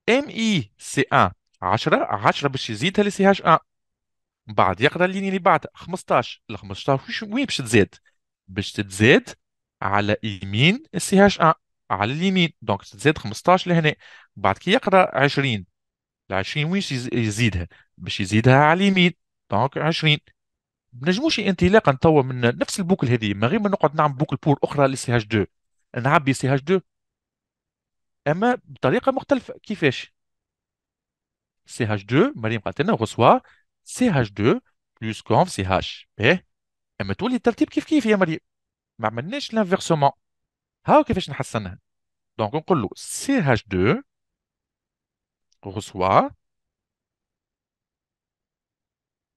ام اي سي 1 10 10 باش يزيدها لي سي هاش ان آه. بعد يقرا اللي اللي بعدها 15 ال 15 وين باش تزيد باش تزيد على يمين السي هاش ان آه. على اليمين دونك تزيد 15 لهنا بعد كي يقرا 20 ال 20 وين يزيدها باش يزيدها على اليمين دونك 20 بنجموش انطلاقا توا من نفس البوكل هذه ما غير ما نقعد نعمل بوكل بور اخرى للسي هاش 2 نعبي سي هاش 2 اما بطريقه مختلفه كيفاش CH2, Marine Patena reçoit CH2 plus conf CH. Mais, elle met tous les tertibes kif kif, Yamari. Mais, elle met l'inversement. Donc, on dit CH2 CH2 plus conf CH. Elle reçoit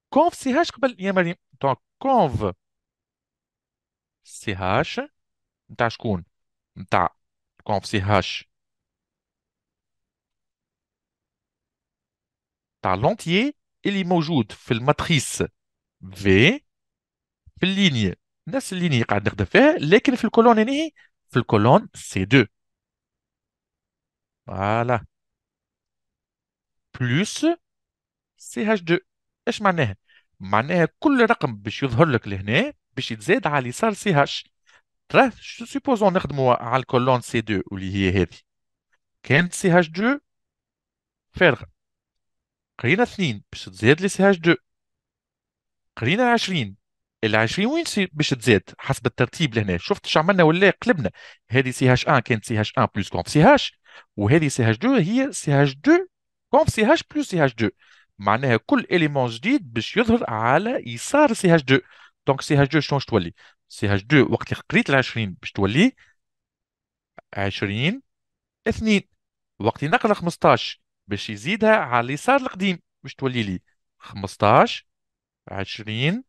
conf CH, Donc, conf CH, on dit conf CH. تاع لونتيي اللي موجود في الماتريس في في اللينية نفس اللينية قاعد نخدم فيها لكن في الكولون هنا في الكولون سي 2 فوالا بلوس سي هاش 2 اش معناها معناها كل رقم باش يظهر لك لهنا باش يتزاد على اليسار سي هاش تراه سوبوزون نخدموا على الكولون سي 2 واللي هي هذه كانت سي هاش 2 فارغه قرينا اثنين باش تزيد لي سي اتش دو قرينا عشرين العشرين وين باش تزيد حسب الترتيب لهنا شفت شو عملنا ولا قلبنا هذه سي اتش ان كانت سي اتش ان بلس كونف سي اتش وهذه سي اتش دو هي سي اتش دو كونف سي اتش بلس سي اتش دو معناها كل اليمون جديد باش يظهر على يسار سي اتش دو دونك سي اتش دو شنو باش تولي سي اتش دو وقت اللي قريت العشرين باش تولي عشرين اثنين وقت نقرا خمسطاش باش يزيدها على اليسار القديم باش تولي لي 15 20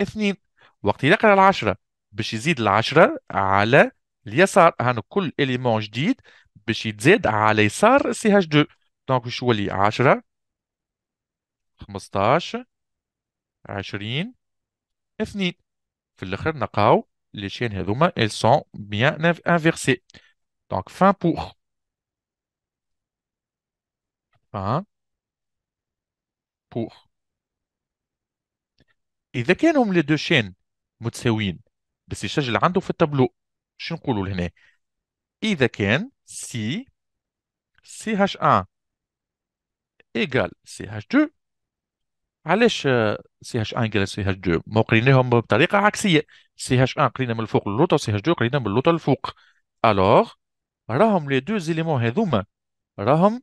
2 وقت يقرا العشرة باش يزيد العشرة على اليسار هانو كل إليمون جديد باش يتزاد على يسار سي هاش دو دونك باش يولي 10 15 20 2 في الاخر نلقاو لي شين هذوما elles سون بيان انفيرسي دونك فان بوغ بور اذا كانوا لي دو شين متساويين بس يسجل عنده في التابلو شو نقولوا لهنا اذا كان سي سي هاش 1 ايكال سي هاش 2 علاش سي هاش 1 قال سي هاش 2 ما قريناهم بطريقه عكسيه سي هاش 1 قرينا من الفوق للوطا سي هاش 2 قرينا من اللوطا للفوق الوغ راهم لي دو زيليمون هذوما راهم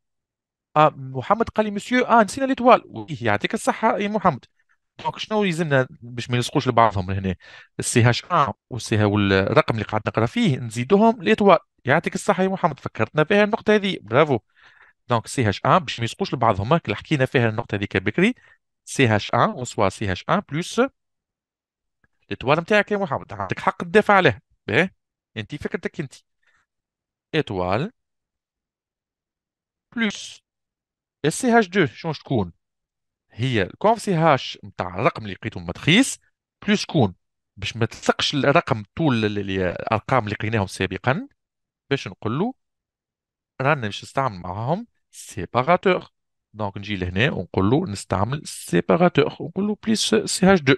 آه محمد قال لي مسيو اه نسينا ليتوال يعطيك الصحه يا إيه، محمد دونك شنو يلزمنا باش ما يلصقوش لبعضهم لهنا هنا السي هاش ا والسي والرقم اللي قاعد نقرا فيه نزيدوهم ليتوال يعطيك الصحه يا محمد فكرتنا بها النقطه هذه برافو دونك سي هاش ا آه، باش ما يلصقوش لبعضهم هاك اللي حكينا فيها النقطه هذيك بكري سي هاش ا وسوا سي هاش ا بلس ليتوال نتاعك يا محمد عندك حق تدافع عليها باهي انت فكرتك انت ايتوال بلس السي هاش 2 شنو تكون هي الكونف سي هاش نتاع الرقم اللي لقيته مدخيس بلس كون باش ما تلصقش الرقم طول الارقام اللي لقيناهم سابقا باش نقول له رانا باش نستعمل معاهم سيباراتور دونك نجي لهنا ونقول له نستعمل سيباراتور ونقول له بليس سي هاش 2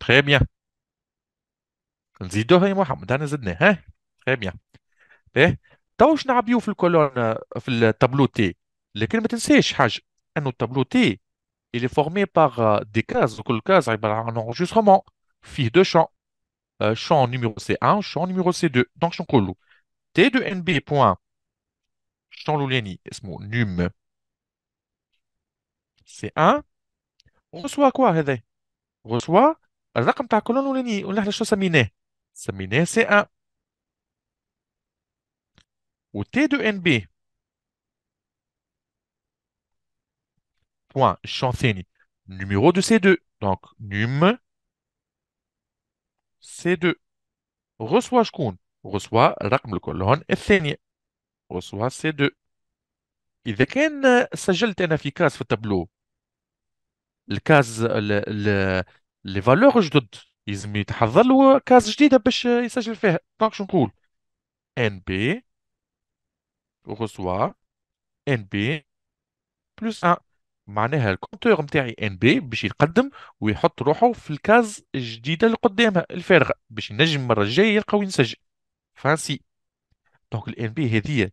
تري بيان نزيدوها يا محمد انا زدناه ها تري إيه، بيان باهي تو شنو نعبيو في الكولون في التابلو تي Le climat est sèche. H un tableau T il est formé par euh, des cases. Donc les cases arrivent par un enregistrement. Fils de champs. Euh, champ numéro C1. Champ numéro C2. Donc champ colonne T2NB. champ colonne C'est num. C1. On reçoit quoi hein? Reçoit. Alors d'après comment la colonne On on l'a chose à miner. La c'est 1. au T2NB point j'enseigne numéro de C2. Donc, num C2. Reçois, je compte. Reçois, le colonne et saigne. Reçoit C2. Il y a un sajel de tableau. Le cas, le, tableau. les valeurs, je dois Ils ont mis un cas, je dis, euh, il s'agit de faire. Donc, je cool. NB reçoit NB plus 1. معناها الكونتور نتاعي ان بي باش يقدم ويحط روحه في الكاز الجديده اللي قدامها الفارغه باش ينجم المره الجايه يلقى وين يسجل فانسي دونك الان بي هذه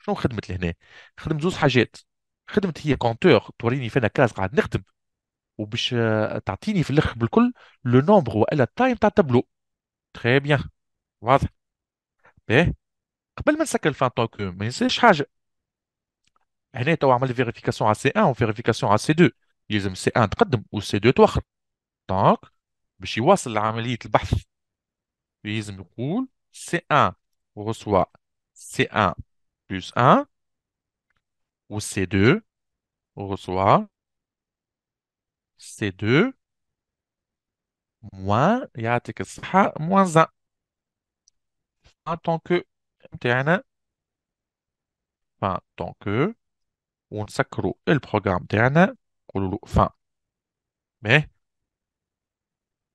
شنو خدمت لهنا خدمت زوز حاجات خدمت هي كونتور توريني فين كاز قاعد نخدم وباش آه، تعطيني في الاخر بالكل لو نومبر والا التايم تاع التابلو تري بيان واضح باهي قبل ما نسكر الفان ما ينساش حاجه هنا تو عمل vérification على c 1 وفيريفيكاسيون على c 2 يلزم c 1 تقدم c 2 توخر دونك باش يواصل عمليه البحث يلزم يقول c 1 reçoit C1 plus 1 ou C2 reçoit C2 moins, moins 1. En tant que, en tant que ونسكروا البروغرام تاعنا نقولوا له فان مي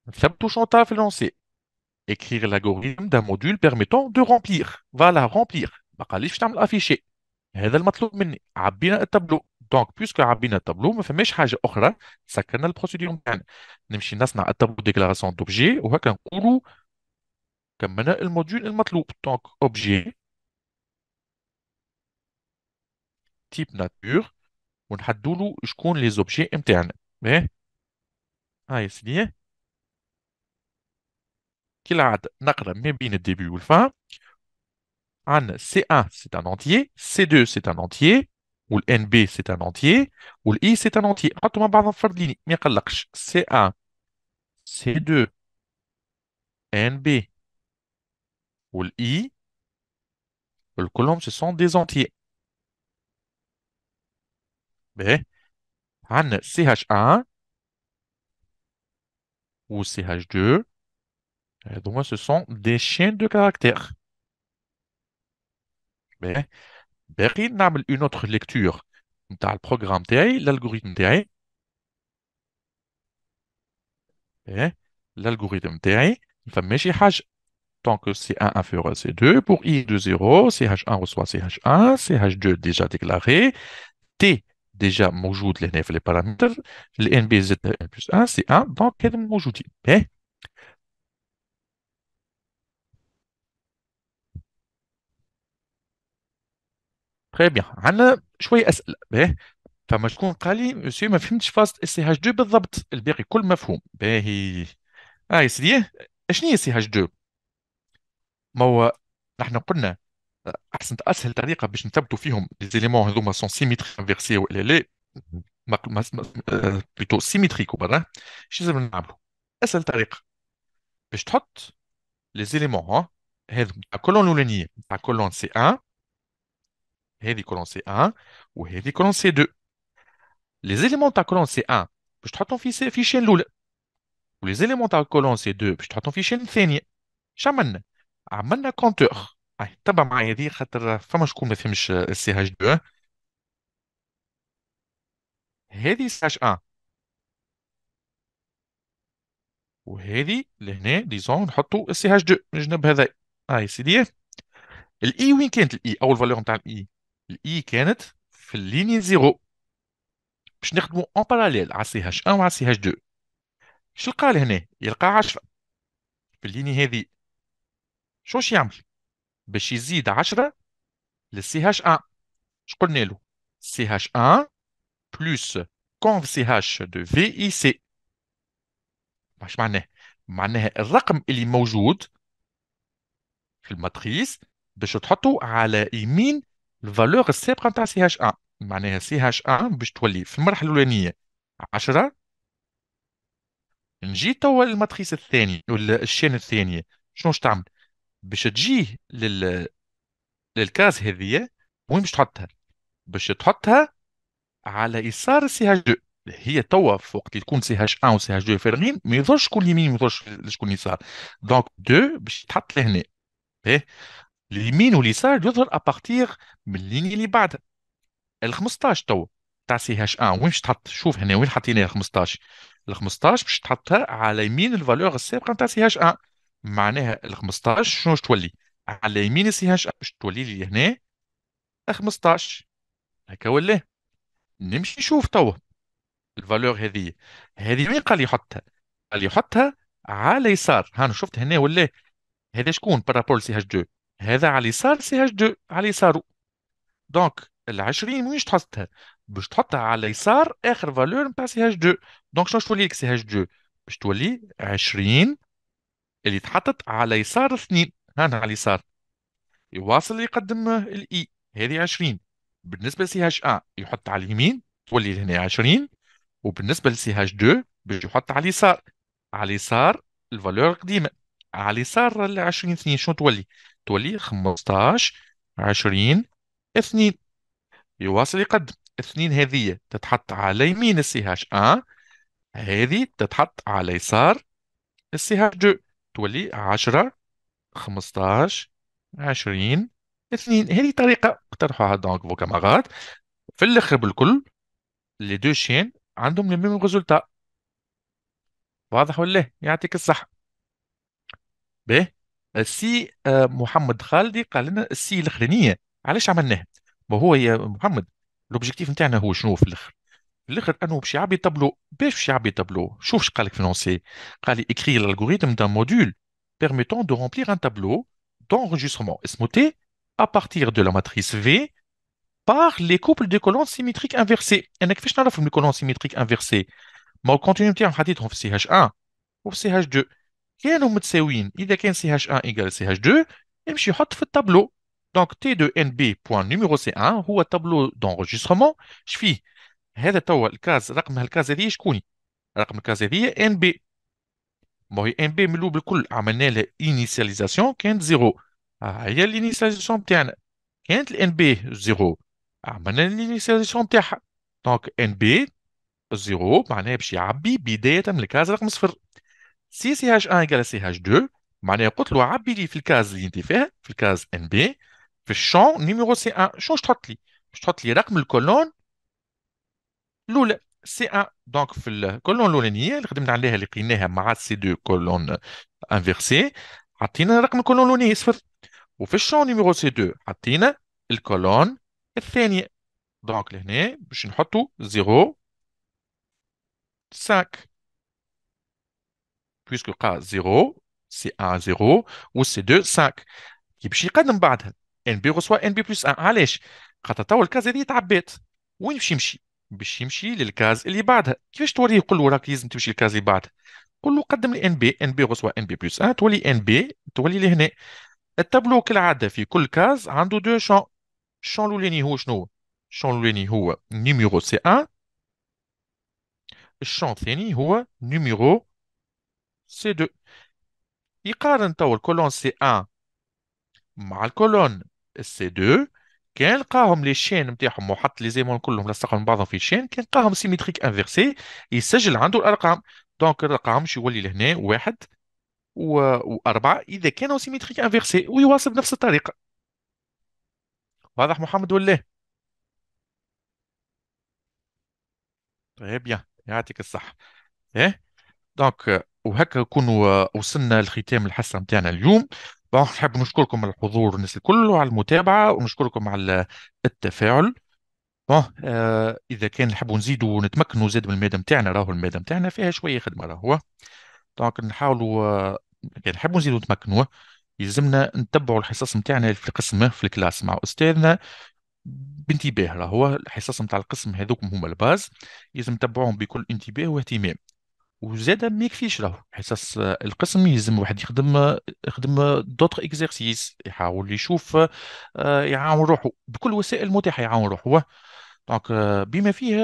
نثبتوا شونطا في lancé écrire l'algorithme d'un module permettant de remplir voilà remplir ما قاليش تعمل افيشي هذا المطلوب مني عبينا التابلو دونك بيسكو عبينا التابلو ما فماش حاجه اخرى سكرنا البروسيدور نتاعنا نمشي نصنع التابلو ديكلاراسيون دوبجي وهكا نقولوا كملنا الموديول المطلوب Donc, objet. type nature, on a doulu les objets internes. Mais, ah, il bien. Qu'il a a bien début ou fin. C1, c'est un entier. C2, c'est un entier. Ou le NB, c'est un entier. Ou le I, c'est un entier. C1, C2, NB. Ou le I, ou le colon, ce sont des entiers a CH1 ou CH2. donc, euh, ce sont des chaînes de caractères. Mais, une autre lecture dans le programme TI, l'algorithme TI. L'algorithme TI, va mettre tant que C1 inférieur à C2 pour I de 0, CH1 reçoit CH1, CH2 déjà déclaré, T ديجا موجود لهنا في لي بارامتر الان بي زد ان بلس ان سي ان دونك هذا موجودين باهي تري بيان عندنا شويه اسئله باهي فما شكون قال لي مسيو ما فهمتش فاست اس سي هاش 2 بالضبط الباقي كل مفهوم باهي اه يا سيدي شنو هي سي هاش 2 ما هو نحن قلنا احسن اسهل طريقه باش نثبتوا فيهم ليزيليمون هذوما سون سيميتريك انفيرسي ولا لا بلوتو سيميتريك آه، برا شنو لازم نعملوا اسهل طريقه باش تحط ليزيليمون هذو تاع كولون الاولانيه تاع كولون سي 1 هذه كولون سي 1 وهذه كولون سي 2 ليزيليمون تاع كولون سي 1 باش تحطهم في في الشين الاولى وليزيليمون تاع كولون سي 2 باش تحطهم في الشين الثانيه شنو عملنا عملنا كونتور أي تبع معايا دي خاطر فما شكون ما فهمش السي هاش 2 هذه سي هاش 1 وهذه لهنا ديزون نحطوا السي هاش 2 من الجنب هذا اي سيدي الاي e وين كانت الاي e؟ اول فالور نتاع الاي e. الاي كانت في الليني زيرو باش نخدموا اون باراليل على سي هاش 1 وعلى سي هاش 2 شو لقى لهنا يلقى عشرة في الليني هذه شو يعمل باش يزيد 10 للسي هاش 1 اش قلنا له سي هاش 1 بلس كونف سي هاش دو في اي سي واش معناه معناها الرقم اللي موجود في الماتريس باش تحطو على يمين الفالور السابقه نتاع سي هاش 1 معناها سي هاش 1 باش تولي في المرحله الاولانيه 10 نجي توا الماتريس الثاني ولا الشين الثانيه شنو تعمل باش تجيه لل للكاز هذية وين باش تحطها؟ باش تحطها على يسار سي هاج دو هي توا وقت تكون سي هاش 1 وسي هاش 2 فارغين ما يظهرش شكون يمين ما يظهرش شكون يسار دونك دو باش تحط لهنا ايه اليمين واليسار يظهر ابارتيغ من الليني اللي بعدها ال 15 توا تاع سي هاش 1 وين باش تحط شوف هنا وين حطينا ال 15 ال 15 باش تحطها على يمين الفالور السابقه تاع سي هاش 1 معناها ال 15 شنو باش تولي على اليمين السي هاش باش تولي لي هنا 15 هكا ولا نمشي نشوف توا الفالور هذه هذه وين قال يحطها قال يحطها على اليسار هانا شفت هنا ولا هذا شكون بارابول سي هاش 2 هذا على اليسار سي هاش 2 على يساره دونك ال 20 وين تحطها باش تحطها على اليسار اخر فالور نتاع سي هاش 2 دونك شنو تولي لك سي هاش 2 باش تولي 20 اللي تحطت على يسار اثنين هنا على اليسار يواصل يقدم الاي e، هذه 20 بالنسبه لسي هاش ان يحط على اليمين تولي لهنا 20 وبالنسبه لسي هاش 2 باش يحط على اليسار على اليسار الفالور القديمه على اليسار ال 20 2 شنو تولي؟ تولي 15 20 2 يواصل يقدم اثنين هذه تتحط على يمين السي هاش ان هذه تتحط على يسار السي هاش 2 تولي 10 15 20 اثنين هذه طريقة اقترحوها دونك فو كامارات في الاخر بالكل لي دو شين عندهم لي ميم ريزولتا واضح ولا يعطيك الصحة باهي السي آه، محمد خالدي قال لنا السي الاخرانية علاش عملناها ما هو يا محمد لوبجيكتيف نتاعنا هو شنو في الاخر الاخر انه باش يعبي طابلو باش باش يعبي طابلو شوف شقال لك فرونسي قال لي permettant de remplir un tableau d'enregistrement à partir de la matrice V par les couples de colonnes symétriques inversées. Et nous avons fait une colonne symétrique inversée. Mais quand on a un في CH1 وفي CH2 كانوا متساويين إذا كان CH1 إيكال CH2 يمشي يحط في التابلو. Donc T 2 NB.numéro C1 هو tableau d'enregistrement. Je fais هذا توا الكاز رقم هالكاز هذه شكوني رقم الكاز هذه ان بي ما هي ان بي من بالكل الكل عملنا لها انيسياليزاسيون كانت زيرو ها آه، هي الانيسياليزاسيون تاعنا كانت الان بي زيرو عملنا الانيسياليزاسيون تاعها دونك ان بي زيرو معناها باش يعبي بدايه من الكاز رقم صفر سي سي هاش 1 ايكال سي هاش 2 معناها قلت له عبي لي في الكاز اللي انت فيها في الكاز ان بي في الشون نيميرو سي ان شنو تحط لي باش تحط لي رقم الكولون الاولى سي ان إيه دونك في الكولون الاولانيه اللي خدمنا عليها اللي لقيناها مع سي إيه دو كولون انفيرسي عطينا رقم الكولون الاولانيه صفر وفي الشون نيميرو سي إيه دو عطينا الكولون الثانيه دونك لهنا باش نحطوا زيرو سانك بويسكو قا زيرو سي ان زيرو و سي دو سانك كي باش يقدم بعدها ان بي غوسوا ان بي بلس ان علاش خاطر تو الكازا هذه تعبات وين باش يمشي باش يمشي للكاز اللي بعدها كيفاش توريه يقول له راك لازم تمشي للكاز اللي بعدها قول له قدم لي ان بي ان بي غصوة ان بي بلس 1 تولي ان بي تولي لهنا التابلو كالعاده في كل كاز عنده دو شون الشون الاولاني هو شنو هو الشون الاولاني هو نيميرو سي 1 الشون الثاني هو نيميرو سي 2 يقارن تو الكولون سي 1 مع الكولون سي 2 كان لقاهم لي شين نتاعهم وحط لي زيمون كلهم لصقهم بعضهم في شين كان لقاهم سيمتريك انفيرسي يسجل عنده الارقام دونك الارقام باش يولي لهنا واحد و... واربعه اذا كانوا سيمتريك انفيرسي ويواصل بنفس الطريقه واضح محمد ولا طيب يا يعطيك الصحه ايه دونك وهكا نكونوا وصلنا لختام الحصه نتاعنا اليوم نحب نشكركم على الحضور الناس الكل وعلى المتابعة ونشكركم على التفاعل بون آه اذا كان نحبوا نزيدوا ونتمكنوا زاد من الماده نتاعنا راهو الماده نتاعنا فيها شويه خدمه راهو دونك نحاولوا كان آه، يعني نحبوا نزيدوا نتمكنوا يلزمنا نتبعوا الحصص نتاعنا في القسم في الكلاس مع استاذنا بانتباه راهو الحصص نتاع القسم هذوك هما الباز يلزم نتبعوهم بكل انتباه واهتمام وزاد ما يكفيش راهو حيت القسم يلزم واحد يخدم يخدم دوطخ اكزارسيس يحاول يشوف آه، يعاون روحو بكل الوسائل المتاحه يعاون روحو دونك آه، بما فيه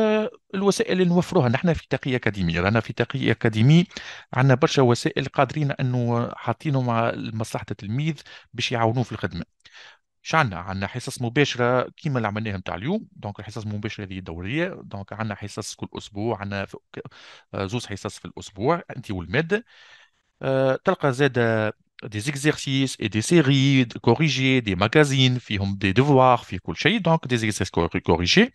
الوسائل اللي نوفروها نحن في تقي أكاديمي رانا في تقي أكاديمي عندنا برشا وسائل قادرين أنه حاطينهم مع مصلحة التلميذ باش يعاونوه في الخدمة ش عندنا؟ عندنا حصص مباشرة كيما اللي عملناها نتاع اليوم، دونك الحصص المباشرة هذه دورية، دونك عندنا حصص كل أسبوع، عندنا آه، زوز حصص في الأسبوع أنت والمادة. تلقى زاد دي زيكزيرسيس اي دي سيري كوريجي دي des فيهم دي ديفوار في كل شيء، دونك دي زيكزيرسيس كوريجي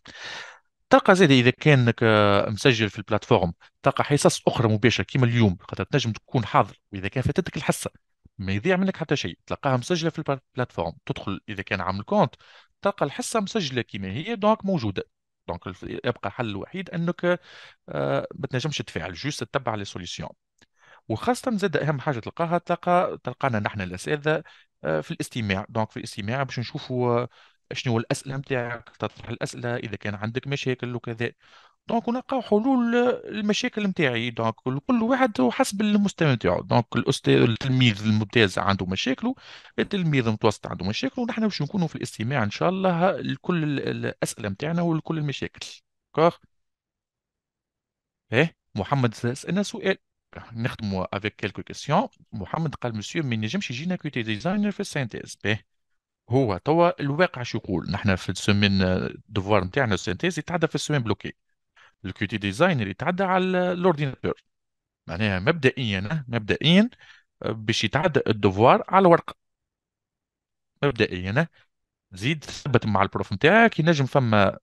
تلقى زاد اذا كانك آه، مسجل في البلاتفورم تلقى حصص اخرى مباشره كيما اليوم خاطر تنجم تكون حاضر واذا كان فاتتك الحصه ما يضيع منك حتى شيء تلقاها مسجله في البلاتفورم تدخل اذا كان عامل كونت تلقى الحصه مسجله كما هي دونك موجوده دونك يبقى الحل الوحيد انك آه، ما تنجمش تفعل جوست تتبع لي سوليسيون وخاصة زاد أهم حاجة تلقاها تلقى تلقانا نحن الأساتذة آه، في الاستماع دونك في الاستماع باش نشوفوا آه، شنو الأسئلة نتاعك تطرح الأسئلة إذا كان عندك مشاكل وكذا دونك ونلقاو حلول للمشاكل نتاعي دونك كل واحد حسب المستوى نتاعو دونك الاستاذ التلميذ الممتاز عنده مشاكله التلميذ المتوسط عنده مشاكله ونحن باش نكونوا في الاستماع ان شاء الله لكل الاسئله نتاعنا ولكل المشاكل دكور ايه محمد سالنا سؤال نخدموا افيك كيلكو كيسيون محمد قال مسيو ما ينجمش يجينا كوتي ديزاينر في السينتيز باهي هو توا الواقع شو يقول نحن في السومين الدفوار نتاعنا السينتيز يتعدى في السومين بلوكي الكيو تي ديزاين اللي يتعدى على الاورديناتور معناها مبدئيا مبدئيا باش يتعدى الدوفوار على الورقه مبدئيا زيد ثبت مع البروف نتاعك ينجم فما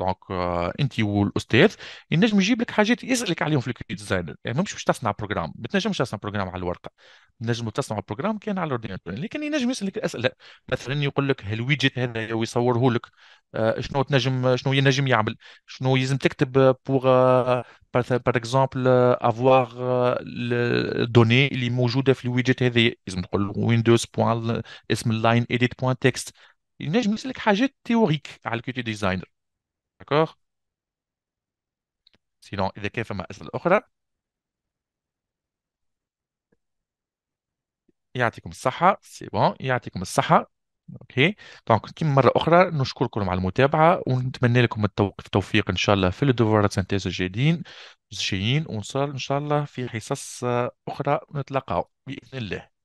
دونك آه، انت والاستاذ ينجم يجيب لك حاجات يسالك عليهم في الكري ديزاين يعني مش باش تصنع بروجرام ما تنجمش تصنع بروجرام على الورقه تنجم تصنع بروجرام كان على الاورديناتور لكن ينجم يسالك اسئله مثلا يقول لك هالويجت هذا ويصوره لك آه، شنو تنجم شنو ينجم يعمل شنو لازم تكتب بوغ بار اكزومبل افوار الدوني اللي موجوده في الويجيت هذا لازم تقول ويندوز بوان اسم اللاين اديت بوان تكست ينجم يسالك حاجات تيوريك على الكيوتي ديزاينر داكوغ سينون اذا كان فما اسئله اخرى يعطيكم الصحه سي بون يعطيكم الصحه اوكي دونك كيما مره اخرى نشكركم على المتابعه ونتمنى لكم التوفيق ان شاء الله في الدورات سنتيز الجايين الجايين إن شاء الله في حصص آه، اخرى نتلاقاو باذن الله